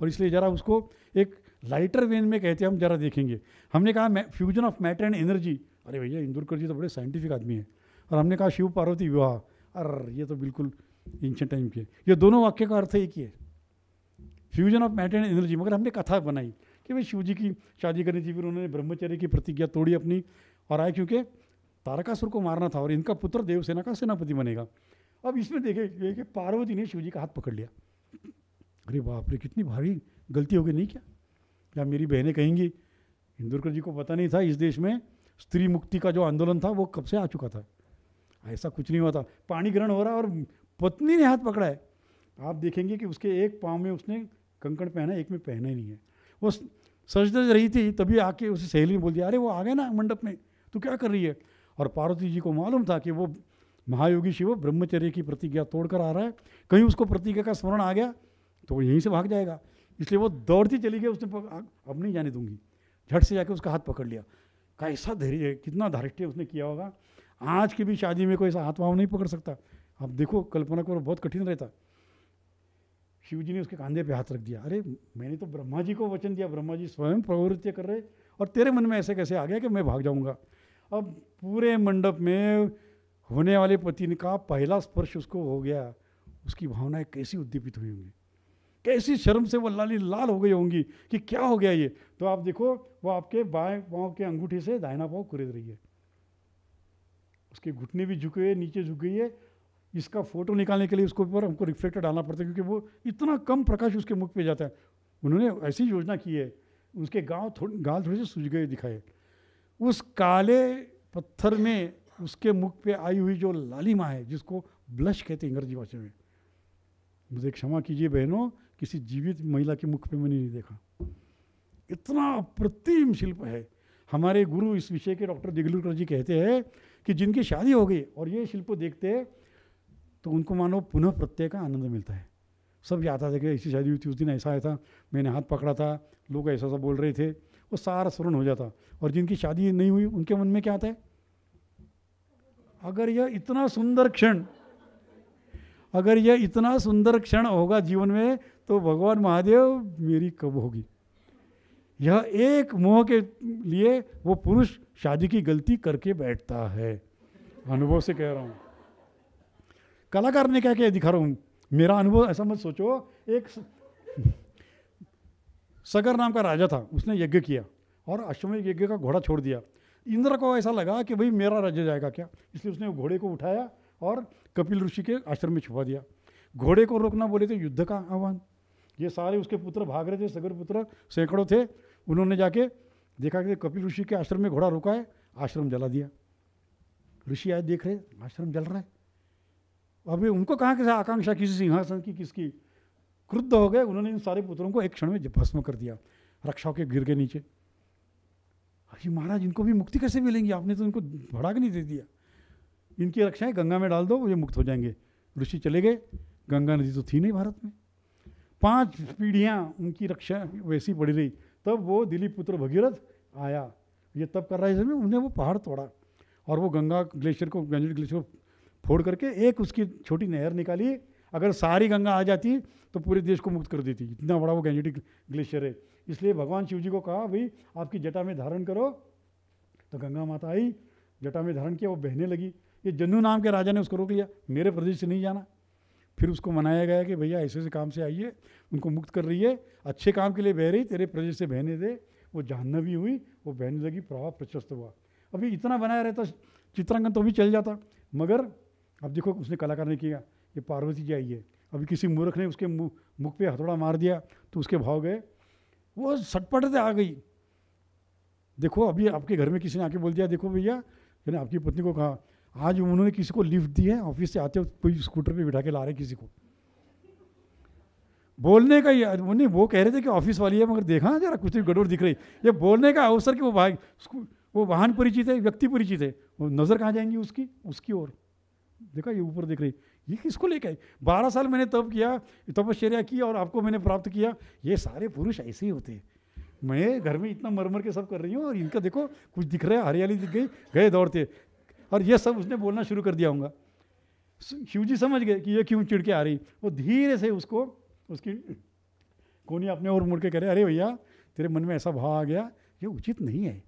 और इसलिए ज़रा उसको एक लाइटर वेन में कहते हैं हम ज़रा देखेंगे हमने कहा fusion of matter and energy अरे भैया इंदुरकर जी तो बड़े साइंटिफिक आदमी हैं और हमने कहा शिव पार्वती विवाह अर ये तो बिल्कुल एंशियन टाइम के ये दोनों वाक्य का अर्थ एक ही है fusion of matter and energy मगर हमने कथा बनाई कि भाई शिव जी की शादी करनी थी फिर उन्होंने ब्रह्मचर्य की प्रतिज्ञा तोड़ी अपनी और आए क्योंकि तारकासुर को मारना था और इनका पुत्र देवसेना का सेनापति बनेगा अब इसमें देखे कि पार्वती ने शिव जी का हाथ पकड़ लिया अरे बाप रे कितनी भारी गलती हो गई नहीं क्या या मेरी बहनें कहेंगी इंदुरकर जी को पता नहीं था इस देश में स्त्री मुक्ति का जो आंदोलन था वो कब से आ चुका था ऐसा कुछ नहीं हुआ था पानी ग्रहण हो रहा और पत्नी ने हाथ पकड़ा है आप देखेंगे कि उसके एक पाँव में उसने कंकड़ पहना एक में पहना ही नहीं है वो सज रही थी तभी आके उसे सहेली ने बोल दिया अरे वो आ गए ना मंडप में तू क्या कर रही है और पार्वती जी को मालूम था कि वो महायोगी शिव ब्रह्मचर्य की प्रतिज्ञा तोड़कर आ रहा है कहीं उसको प्रतिज्ञा का स्मरण आ गया तो वो यहीं से भाग जाएगा इसलिए वो दौड़ती चली गई उसने अब नहीं जाने दूंगी झट से जाके उसका हाथ पकड़ लिया का ऐसा धैर्य कितना धारिष्ट उसने किया होगा आज की भी शादी में कोई ऐसा हाथ पाँव नहीं पकड़ सकता आप देखो कल्पना करो बहुत कठिन रहता शिव जी ने उसके कांधे पे हाथ रख दिया अरे मैंने तो ब्रह्मा जी को वचन दिया ब्रह्मा जी स्वयं प्रवृत्ति कर रहे और तेरे मन में ऐसे कैसे आ गया कि मैं भाग जाऊंगा अब पूरे मंडप में होने वाले पति का पहला स्पर्श उसको हो गया उसकी भावनाएं कैसी उद्दीपित हुई होंगी कैसी शर्म से वो लाली लाल हो गई होंगी कि क्या हो गया ये तो आप देखो वो आपके बाएं पाँव के अंगूठे से दाहिना पाँव कुरेद रही है उसके घुटने भी झुके हुए नीचे झुक गई है इसका फोटो निकालने के लिए उसके ऊपर हमको रिफ्लेक्टर डालना पड़ता है क्योंकि वो इतना कम प्रकाश उसके मुख पे जाता है उन्होंने ऐसी योजना की है उसके गाँव थोड़े गाल थोड़े से सूझ गए दिखाए उस काले पत्थर में उसके मुख पे आई हुई जो लालिमा है जिसको ब्लश कहते हैं अंग्रेजी भाषा में मुझे क्षमा कीजिए बहनों किसी जीवित महिला के मुख पे मैंने नहीं देखा इतना अप्रतिम शिल्प है हमारे गुरु इस विषय के डॉक्टर दिगलूकर जी कहते हैं कि जिनकी शादी हो गई और ये शिल्प देखते तो उनको मानो पुनः प्रत्यय का आनंद मिलता है सब याद आता था कि ऐसी शादी हुई थी उस दिन ऐसा आया था मैंने हाथ पकड़ा था लोग ऐसा ऐसा बोल रहे थे वो सारा स्वरण हो जाता और जिनकी शादी नहीं हुई उनके मन में क्या आता है अगर यह इतना सुंदर क्षण अगर यह इतना सुंदर क्षण होगा जीवन में तो भगवान महादेव मेरी कब होगी यह एक मोह के लिए वो पुरुष शादी की गलती करके बैठता है अनुभव से कह रहा हूँ कलाकार ने क्या क्या दिखा रहा हूँ मेरा अनुभव ऐसा मत सोचो एक सगर नाम का राजा था उसने यज्ञ किया और अश्वमेध यज्ञ का घोड़ा छोड़ दिया इंद्र को ऐसा लगा कि भाई मेरा राज्य जाएगा क्या इसलिए उसने घोड़े को उठाया और कपिल ऋषि के आश्रम में छुपा दिया घोड़े को रोकना बोले तो युद्ध का आह्वान ये सारे उसके पुत्र भाग रहे थे सगर पुत्र सैकड़ों थे उन्होंने जाके देखा कि कपिल ऋषि के आश्रम में घोड़ा रुका है आश्रम जला दिया ऋषि आज देख रहे आश्रम जल रहा है अभी उनको कहाँ किसी आकांक्षा किसी सिंहासन की किसकी क्रुद्ध हो गए उन्होंने इन सारे पुत्रों को एक क्षण में भस्म कर दिया रक्षाओं के गिर के नीचे अरे महाराज इनको भी मुक्ति कैसे मिलेंगी आपने तो इनको भड़ा के नहीं दे दिया इनकी रक्षाएं गंगा में डाल दो ये मुक्त हो जाएंगे ऋषि चले गए गंगा नदी तो थी नहीं भारत में पांच पीढ़ियाँ उनकी रक्षा वैसी पड़ी रही तब वो दिलीप पुत्र भगीरथ आया ये तब कर रहा है इसमें उन्हें वो पहाड़ तोड़ा और वो गंगा ग्लेशियर को गंजट ग्लेशियर को फोड़ करके एक उसकी छोटी नहर निकाली अगर सारी गंगा आ जाती तो पूरे देश को मुक्त कर देती इतना बड़ा वो गैंजेटिक ग्लेशियर है इसलिए भगवान शिव जी को कहा भाई आपकी जटा में धारण करो तो गंगा माता आई जटा में धारण किया वो बहने लगी ये जन्नू नाम के राजा ने उसको रोक लिया मेरे प्रदेश से नहीं जाना फिर उसको मनाया गया कि भैया ऐसे ऐसे काम से आइए उनको मुक्त कर रही है अच्छे काम के लिए बह रही तेरे प्रजे से बहने दे वो जहनवी हुई वो बहने लगी प्रभाव प्रशस्त हुआ अभी इतना बनाया रहता चित्रांकन तो भी चल जाता मगर अब देखो उसने कलाकार ने किया ये पार्वती जी आई है अभी किसी मूर्ख ने उसके मुँह मुख पे हथौड़ा मार दिया तो उसके भाव गए वो सटपट से आ गई देखो अभी आपके घर में किसी ने आके बोल दिया देखो भैया मैंने आपकी पत्नी को कहा आज उन्होंने किसी को लिफ्ट दी है ऑफिस से आते कोई स्कूटर पे बिठा के ला रहे किसी को बोलने का ही वो कह रहे थे कि ऑफिस वाली है मगर देखा जरा कुछ तो गड़बड़ दिख रही ये बोलने का अवसर कि वो भाई वो वाहन परिचित है व्यक्ति परिचित है वो नज़र कहाँ जाएंगी उसकी उसकी ओर देखा ये ऊपर दिख रही ये किसको लेके आई बारह साल मैंने तब किया तपश्चर्या की और आपको मैंने प्राप्त किया ये सारे पुरुष ऐसे ही होते हैं मैं घर में इतना मरमर के सब कर रही हूँ और इनका देखो कुछ दिख रहा है हरियाली दिख गई गए दौड़ते और ये सब उसने बोलना शुरू कर दिया होगा जी समझ गए कि ये क्यों चिड़के आ रही वो धीरे से उसको उसकी कोनी अपने और मुड़ के करे अरे भैया तेरे मन में ऐसा भाव आ गया ये उचित नहीं है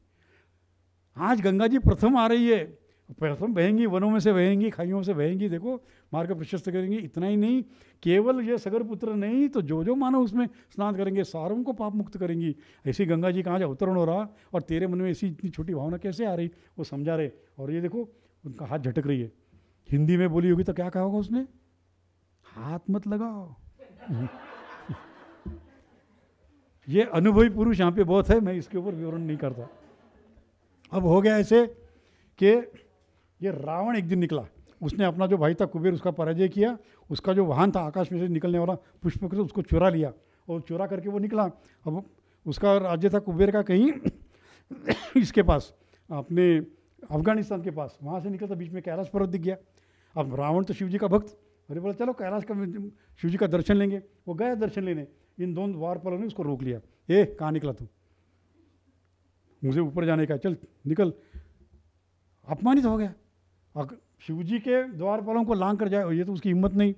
आज गंगा जी प्रथम आ रही है प्रथम बहेंगी वनों में से बहेंगी खाइयों से बहेंगी देखो मार्ग प्रशस्त करेंगे इतना ही नहीं केवल ये सगर पुत्र नहीं तो जो जो मानव उसमें स्नान करेंगे सारों को पाप मुक्त करेंगी ऐसी गंगा जी कहाँ जा अवतरण हो रहा और तेरे मन में ऐसी इतनी छोटी भावना कैसे आ रही वो समझा रहे और ये देखो उनका हाथ झटक रही है हिंदी में बोली होगी तो क्या कहा होगा उसने हाथ मत लगाओ ये अनुभवी पुरुष यहाँ पे बहुत है मैं इसके ऊपर विवरण नहीं करता अब हो गया ऐसे कि ये रावण एक दिन निकला उसने अपना जो भाई था कुबेर उसका पराजय किया उसका जो वाहन था आकाश में से निकलने वाला पुष्प उसको चुरा लिया और चुरा करके वो निकला अब उसका राज्य था कुबेर का कहीं इसके पास अपने अफगानिस्तान के पास वहाँ से निकला था बीच में कैलाश पर्वत दिख गया अब रावण तो शिवजी का भक्त अरे बोला चलो कैलाश का शिवजी का दर्शन लेंगे वो गया दर्शन लेने इन दोनों द्वारपालों ने उसको रोक लिया ए कहाँ निकला तू मुझे ऊपर जाने का चल निकल अपमानित हो गया शिव जी के द्वारपालों को लांग कर जाए ये तो उसकी हिम्मत नहीं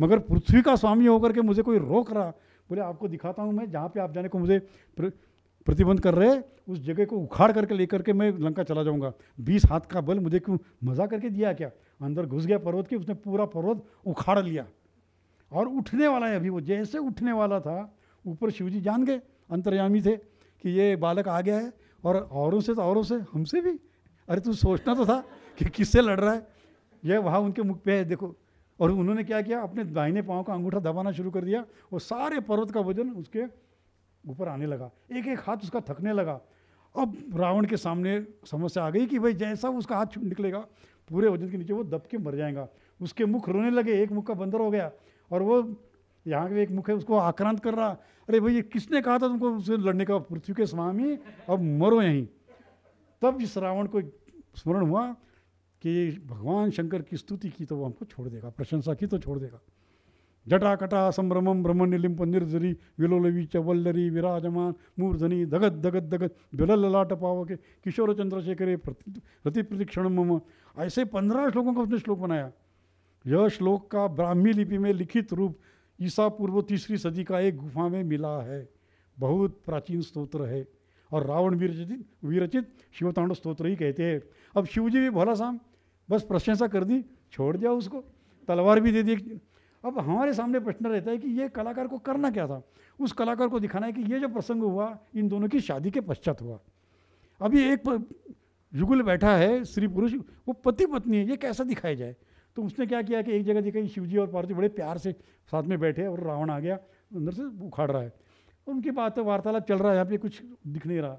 मगर पृथ्वी का स्वामी होकर के मुझे कोई रोक रहा बोले आपको दिखाता हूँ मैं जहाँ पे आप जाने को मुझे प्र, प्रतिबंध कर रहे उस जगह को उखाड़ करके लेकर के मैं लंका चला जाऊँगा बीस हाथ का बल मुझे क्यों मज़ा करके दिया क्या अंदर घुस गया पर्वत के उसने पूरा पर्वत उखाड़ लिया और उठने वाला है अभी वो जैसे उठने वाला था ऊपर शिव जी जान गए अंतर्यामी थे कि ये बालक आ गया है और औरों से तो औरों से हमसे भी अरे तू सोचना तो था कि किससे लड़ रहा है यह वहाँ उनके मुख पे है देखो और उन्होंने क्या किया अपने दाहिने पाँव का अंगूठा दबाना शुरू कर दिया और सारे पर्वत का वजन उसके ऊपर आने लगा एक एक हाथ उसका थकने लगा अब रावण के सामने समस्या आ गई कि भाई जैसा उसका हाथ निकलेगा पूरे वजन के नीचे वो दब के मर जाएगा उसके मुख रोने लगे एक मुख का बंदर हो गया और वो यहाँ के एक मुख है उसको आक्रांत कर रहा अरे भाई ये किसने कहा था तुमको उससे लड़ने का पृथ्वी के स्वामी अब मरो यहीं तब जिस रावण को स्मरण हुआ कि भगवान शंकर की स्तुति की तो वो हमको छोड़ देगा प्रशंसा की तो छोड़ देगा जटा कटा संभ्रमम ब्रह्म निलिम्प निर्जरी विलोलवी चवल्लरी विराजमान मूर्धनी दगत दगत दगत बिलल लाट पावके किशोर चंद्रशेखर प्रति प्रतिक्षण मम ऐसे पंद्रह श्लोकों का उसने श्लोक बनाया यह श्लोक का ब्राह्मी लिपि में लिखित रूप ईसा पूर्व तीसरी सदी का एक गुफा में मिला है बहुत प्राचीन स्तोत्र है और रावण वीरचित वीरचित शिवतांडव स्त्रोत्र ही कहते हैं अब शिवजी भी भोला साम बस प्रशंसा कर दी छोड़ दिया उसको तलवार भी दे दी अब हमारे सामने प्रश्न रहता है कि ये कलाकार को करना क्या था उस कलाकार को दिखाना है कि ये जो प्रसंग हुआ इन दोनों की शादी के पश्चात हुआ अभी एक युगल बैठा है स्त्री पुरुष वो पति पत्नी है ये कैसा दिखाया जाए तो उसने क्या किया कि एक जगह दिखाई शिवजी और पार्वती बड़े प्यार से साथ में बैठे और रावण आ गया अंदर से उखाड़ रहा है उनकी बात तो वार्तालाप चल रहा है यहाँ पे कुछ दिख नहीं रहा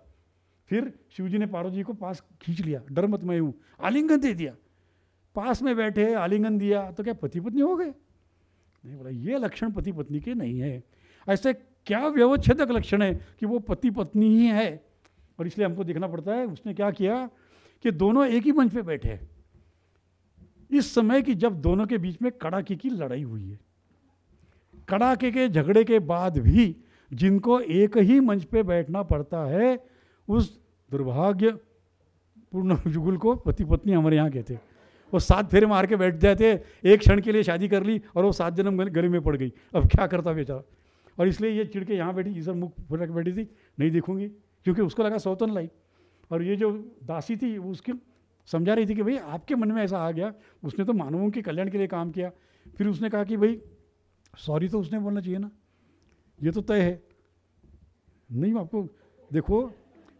फिर शिवजी ने पार्वती जी को पास खींच लिया डर मत मैं हूँ आलिंगन दे दिया पास में बैठे आलिंगन दिया तो क्या पति पत्नी हो गए नहीं बोला ये लक्षण पति पत्नी के नहीं है ऐसे क्या व्यवच्छेदक लक्षण है कि वो पति पत्नी ही है और इसलिए हमको देखना पड़ता है उसने क्या किया कि दोनों एक ही मंच पे बैठे इस समय की जब दोनों के बीच में कड़ाके की लड़ाई हुई है कड़ाके के झगड़े के बाद भी जिनको एक ही मंच पे बैठना पड़ता है उस दुर्भाग्य पूर्ण जुगुल को पति पत्नी हमारे यहाँ कहते वो सात फेरे मार के बैठ जाते एक क्षण के लिए शादी कर ली और वो सात जन्म गले में पड़ गई अब क्या करता बेचारा और इसलिए ये चिड़के यहाँ बैठी जिस मुख फिर के बैठी थी नहीं देखूंगी क्योंकि उसको लगा सौतन लाई और ये जो दासी थी वो उसकी समझा रही थी कि भाई आपके मन में ऐसा आ गया उसने तो मानवों के कल्याण के लिए काम किया फिर उसने कहा कि भाई सॉरी तो उसने बोलना चाहिए ना ये तो तय है नहीं आपको देखो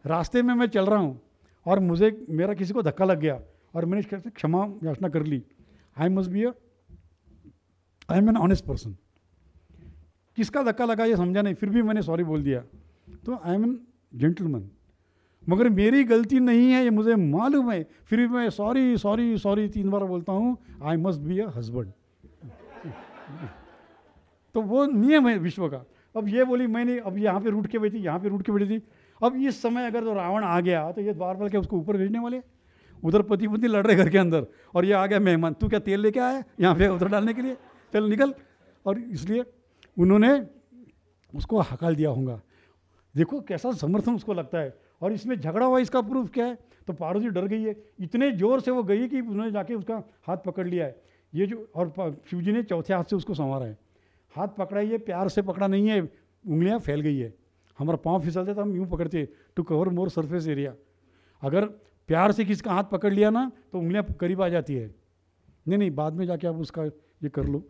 रास्ते में मैं चल रहा हूँ और मुझे मेरा किसी को धक्का लग गया और मैंने क्षमा याचना कर ली I must be I am an honest person किसका धक्का लगा ये समझा नहीं फिर भी मैंने सॉरी बोल दिया तो आई एम एन जेंटलमैन मगर मेरी गलती नहीं है ये मुझे मालूम है फिर भी मैं सॉरी सॉरी सॉरी तीन बार बोलता हूँ I must be a husband तो वो नियम है विश्व का अब ये बोली मैंने अब यहाँ पे रूट के बैठी यहाँ पे रूट के बैठी थी अब इस समय अगर तो रावण आ गया तो ये द्वारपाल के उसको ऊपर भेजने वाले उधर पति पत्नी लड़ रहे घर के अंदर और ये आ गया मेहमान तू क्या तेल लेके आया यहाँ पे उधर डालने के लिए चल निकल और इसलिए उन्होंने उसको हकाल दिया होगा देखो कैसा समर्थन उसको लगता है और इसमें झगड़ा हुआ इसका प्रूफ क्या है तो पार्वती डर गई है इतने ज़ोर से वो गई कि उन्होंने जाके उसका हाथ पकड़ लिया है ये जो और शिवजी ने चौथे हाथ से उसको संवारा है हाथ पकड़ाइए प्यार से पकड़ा नहीं है उंगलियाँ फैल गई है हमारा पाँव फिसलते तो हम यूँ पकड़ते to cover more surface area अगर प्यार से किसका हाथ पकड़ लिया ना तो उंगलियाँ करीब आ जाती है नहीं नहीं बाद में जाके आप उसका ये कर लो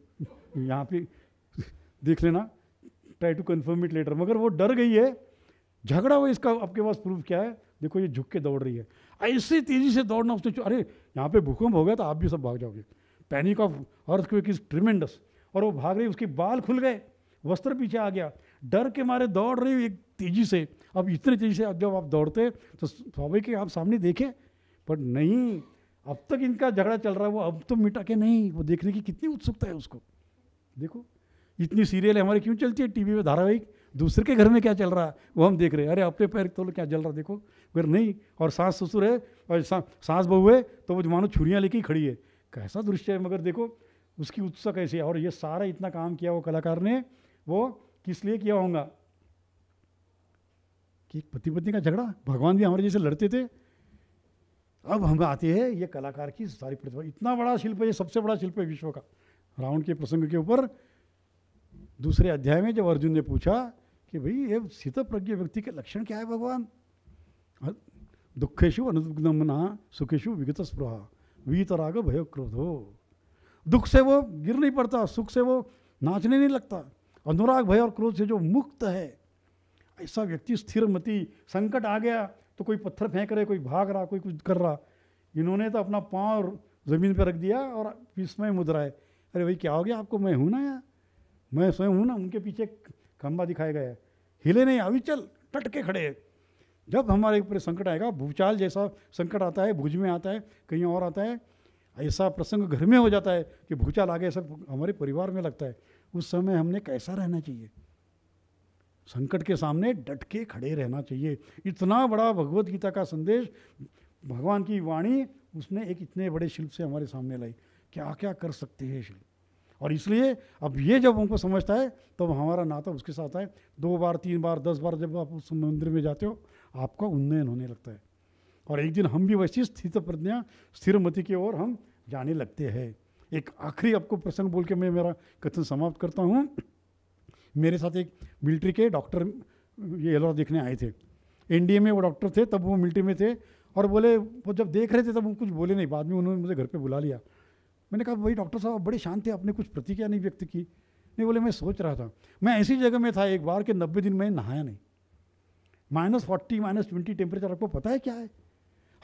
यहाँ पे देख लेना try to confirm it later मगर वो डर गई है झगड़ा हुआ इसका आपके पास प्रूफ क्या है देखो ये झुक के दौड़ रही है ऐसे तेज़ी से दौड़ना उसने अरे यहाँ पे भूकंप हो गया तो आप भी सब भाग जाओगे panic of earthquake is tremendous और वो भाग रही उसके बाल खुल गए वस्त्र पीछे आ गया डर के मारे दौड़ रही एक तेज़ी से अब इतने तेज़ी से अब जब आप दौड़ते तो स्वाभाविक आप सामने देखें बट नहीं अब तक इनका झगड़ा चल रहा है वो अब तो मिटा के नहीं वो देखने की कितनी उत्सुकता है उसको देखो इतनी सीरियल हमारी क्यों चलती है टीवी में धारावाहिक दूसरे के घर में क्या चल रहा है वो हम देख रहे हैं अरे अपने पैर तो क्या चल रहा है देखो अगर नहीं और सास ससुर है और सा, सास बहू है तो वो मानो छुरियाँ लेके खड़ी है कैसा दृश्य है मगर देखो उसकी उत्सुक ऐसे और ये सारा इतना काम किया वो कलाकार ने वो किस लिए किया होगा कि पति पत्नी का झगड़ा भगवान भी हमारे जैसे लड़ते थे अब हम आते हैं ये कलाकार की सारी प्रतिभा इतना बड़ा शिल्प है ये सबसे बड़ा शिल्प है विश्व का रावण के प्रसंग के ऊपर दूसरे अध्याय में जब अर्जुन ने पूछा कि भाई ये सित प्रज्ञ व्यक्ति के लक्षण क्या है भगवान दुखेशु अनुगमना सुखेशु विगत स्पृहा वीतराग भय हो दुख से वो गिर नहीं पड़ता सुख से वो नाचने नहीं लगता अनुराग भय और क्रोध से जो मुक्त है ऐसा व्यक्ति स्थिर मती संकट आ गया तो कोई पत्थर फेंक रहे कोई भाग रहा कोई कुछ कर रहा इन्होंने तो अपना पाँव ज़मीन पर रख दिया और विस्मय मुद्रा है अरे भाई क्या हो गया आपको मैं हूँ ना यार मैं स्वयं हूँ ना उनके पीछे खंबा दिखाया गया हिले नहीं अभी चल टटके खड़े जब हमारे ऊपर संकट आएगा भूचाल जैसा संकट आता है भुज में आता है कहीं और आता है ऐसा प्रसंग घर में हो जाता है कि भूचाल आ गया सब हमारे परिवार में लगता है उस समय हमने कैसा रहना चाहिए संकट के सामने डट के खड़े रहना चाहिए इतना बड़ा भगवत गीता का संदेश भगवान की वाणी उसने एक इतने बड़े शिल्प से हमारे सामने लाई क्या क्या कर सकते हैं शिल्प और इसलिए अब ये जब उनको समझता है तब तो हमारा नाता उसके साथ आए दो बार तीन बार दस बार जब आप उस मंदिर में जाते हो आपका उन्नयन होने लगता है और एक दिन हम भी वैसी स्थित प्रज्ञा स्थिर मती की ओर हम जाने लगते हैं एक आखिरी आपको प्रसंग बोल के मैं मेरा कथन समाप्त करता हूँ मेरे साथ एक मिलिट्री के डॉक्टर ये एलोरा देखने आए थे एनडीए में वो डॉक्टर थे तब वो मिलिट्री में थे और बोले वो जब देख रहे थे तब वो कुछ बोले नहीं बाद में उन्होंने मुझे घर पे बुला लिया मैंने कहा भाई डॉक्टर साहब बड़े शांत थे आपने कुछ प्रतिक्रिया नहीं व्यक्त की नहीं बोले मैं सोच रहा था मैं ऐसी जगह में था एक बार के नब्बे दिन मैंने नहाया नहीं minus forty minus twenty temperature आपको पता है क्या है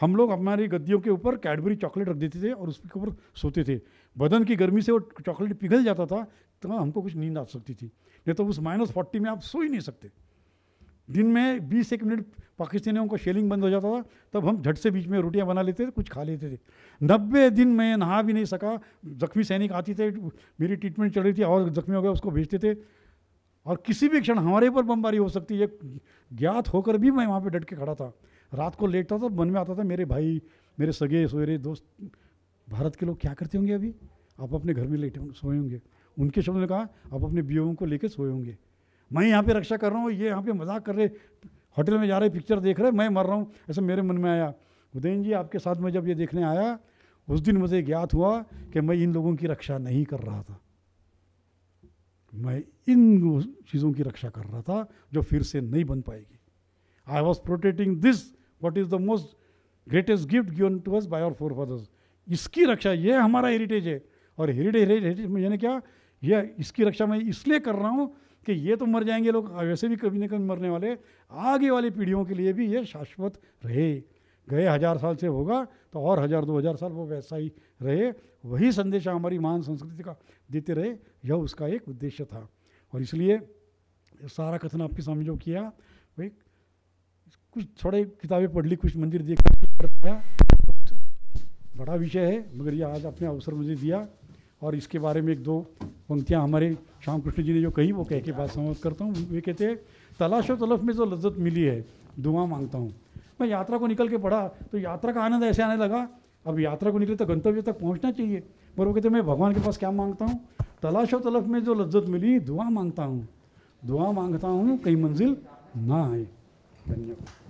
हम लोग हमारी गद्दियों के ऊपर कैडबरी चॉकलेट रख देते थे और उसके ऊपर सोते थे बदन की गर्मी से वो चॉकलेट पिघल जाता था तो हमको कुछ नींद आ सकती थी नहीं तो उस माइनस फोर्टी में आप सो ही नहीं सकते दिन में बीस एक मिनट पाकिस्तानियों का शेलिंग बंद हो जाता था तब हम झट से बीच में रोटियां बना लेते थे कुछ खा लेते थे नब्बे दिन में नहा भी नहीं सका जख्मी सैनिक आती थे मेरी ट्रीटमेंट चल रही थी और जख्मी हो गया उसको भेजते थे और किसी भी क्षण हमारे ऊपर बमबारी हो सकती है ज्ञात होकर भी मैं वहाँ पर डट के खड़ा था रात को लेटता था तो मन में आता था मेरे भाई मेरे सगे सोरे दोस्त भारत के लोग क्या करते होंगे अभी आप अपने घर में लेटे होंगे सोए होंगे उनके शब्द ने कहा आप अपने बीवों को लेकर सोए होंगे मैं यहाँ पे रक्षा कर रहा हूँ ये यहाँ पे मजाक कर रहे होटल में जा रहे पिक्चर देख रहे मैं मर रहा हूँ ऐसा मेरे मन में आया उदयन जी आपके साथ में जब ये देखने आया उस दिन मुझे ज्ञात हुआ कि मैं इन लोगों की रक्षा नहीं कर रहा था मैं इन चीज़ों की रक्षा कर रहा था जो फिर से नहीं बन पाएगी I was protecting this is the most greatest gift given to us by our forefathers इसकी रक्षा ये हमारा हेरिटेज है और हेरिटेज हेरिटेज में यानी क्या ये इसकी रक्षा मैं इसलिए कर रहा हूँ कि ये तो मर जाएंगे लोग वैसे भी कभी ना कभी मरने वाले आगे वाली पीढ़ियों के लिए भी ये शाश्वत रहे गए हज़ार साल से होगा तो और हज़ार दो हज़ार साल वो वैसा ही रहे वही संदेशा हमारी महान संस्कृति का देते रहे यह उसका एक उद्देश्य था और इसलिए सारा कथन आपके सामने जो किया भाई कुछ थोड़े किताबें पढ़ ली कुछ मंदिर देख लिया बड़ा विषय है मगर ये आज आपने अवसर मुझे दिया और इसके बारे में एक दो पंक्तियाँ हमारे श्याम कृष्ण जी ने जो कही वो कह के बात समाप्त करता हूँ वे कहते हैं तलाश तलफ में जो लज्जत मिली है दुआ मांगता हूँ मैं यात्रा को निकल के पढ़ा तो यात्रा का आनंद ऐसे आने लगा अब यात्रा को निकले तो गंतव्य तक पहुँचना चाहिए पर वो कहते मैं भगवान के पास क्या मांगता हूँ तलाश तलफ में जो लज्जत मिली दुआ मांगता हूँ दुआ मांगता हूँ कहीं मंजिल ना आए धन्यवाद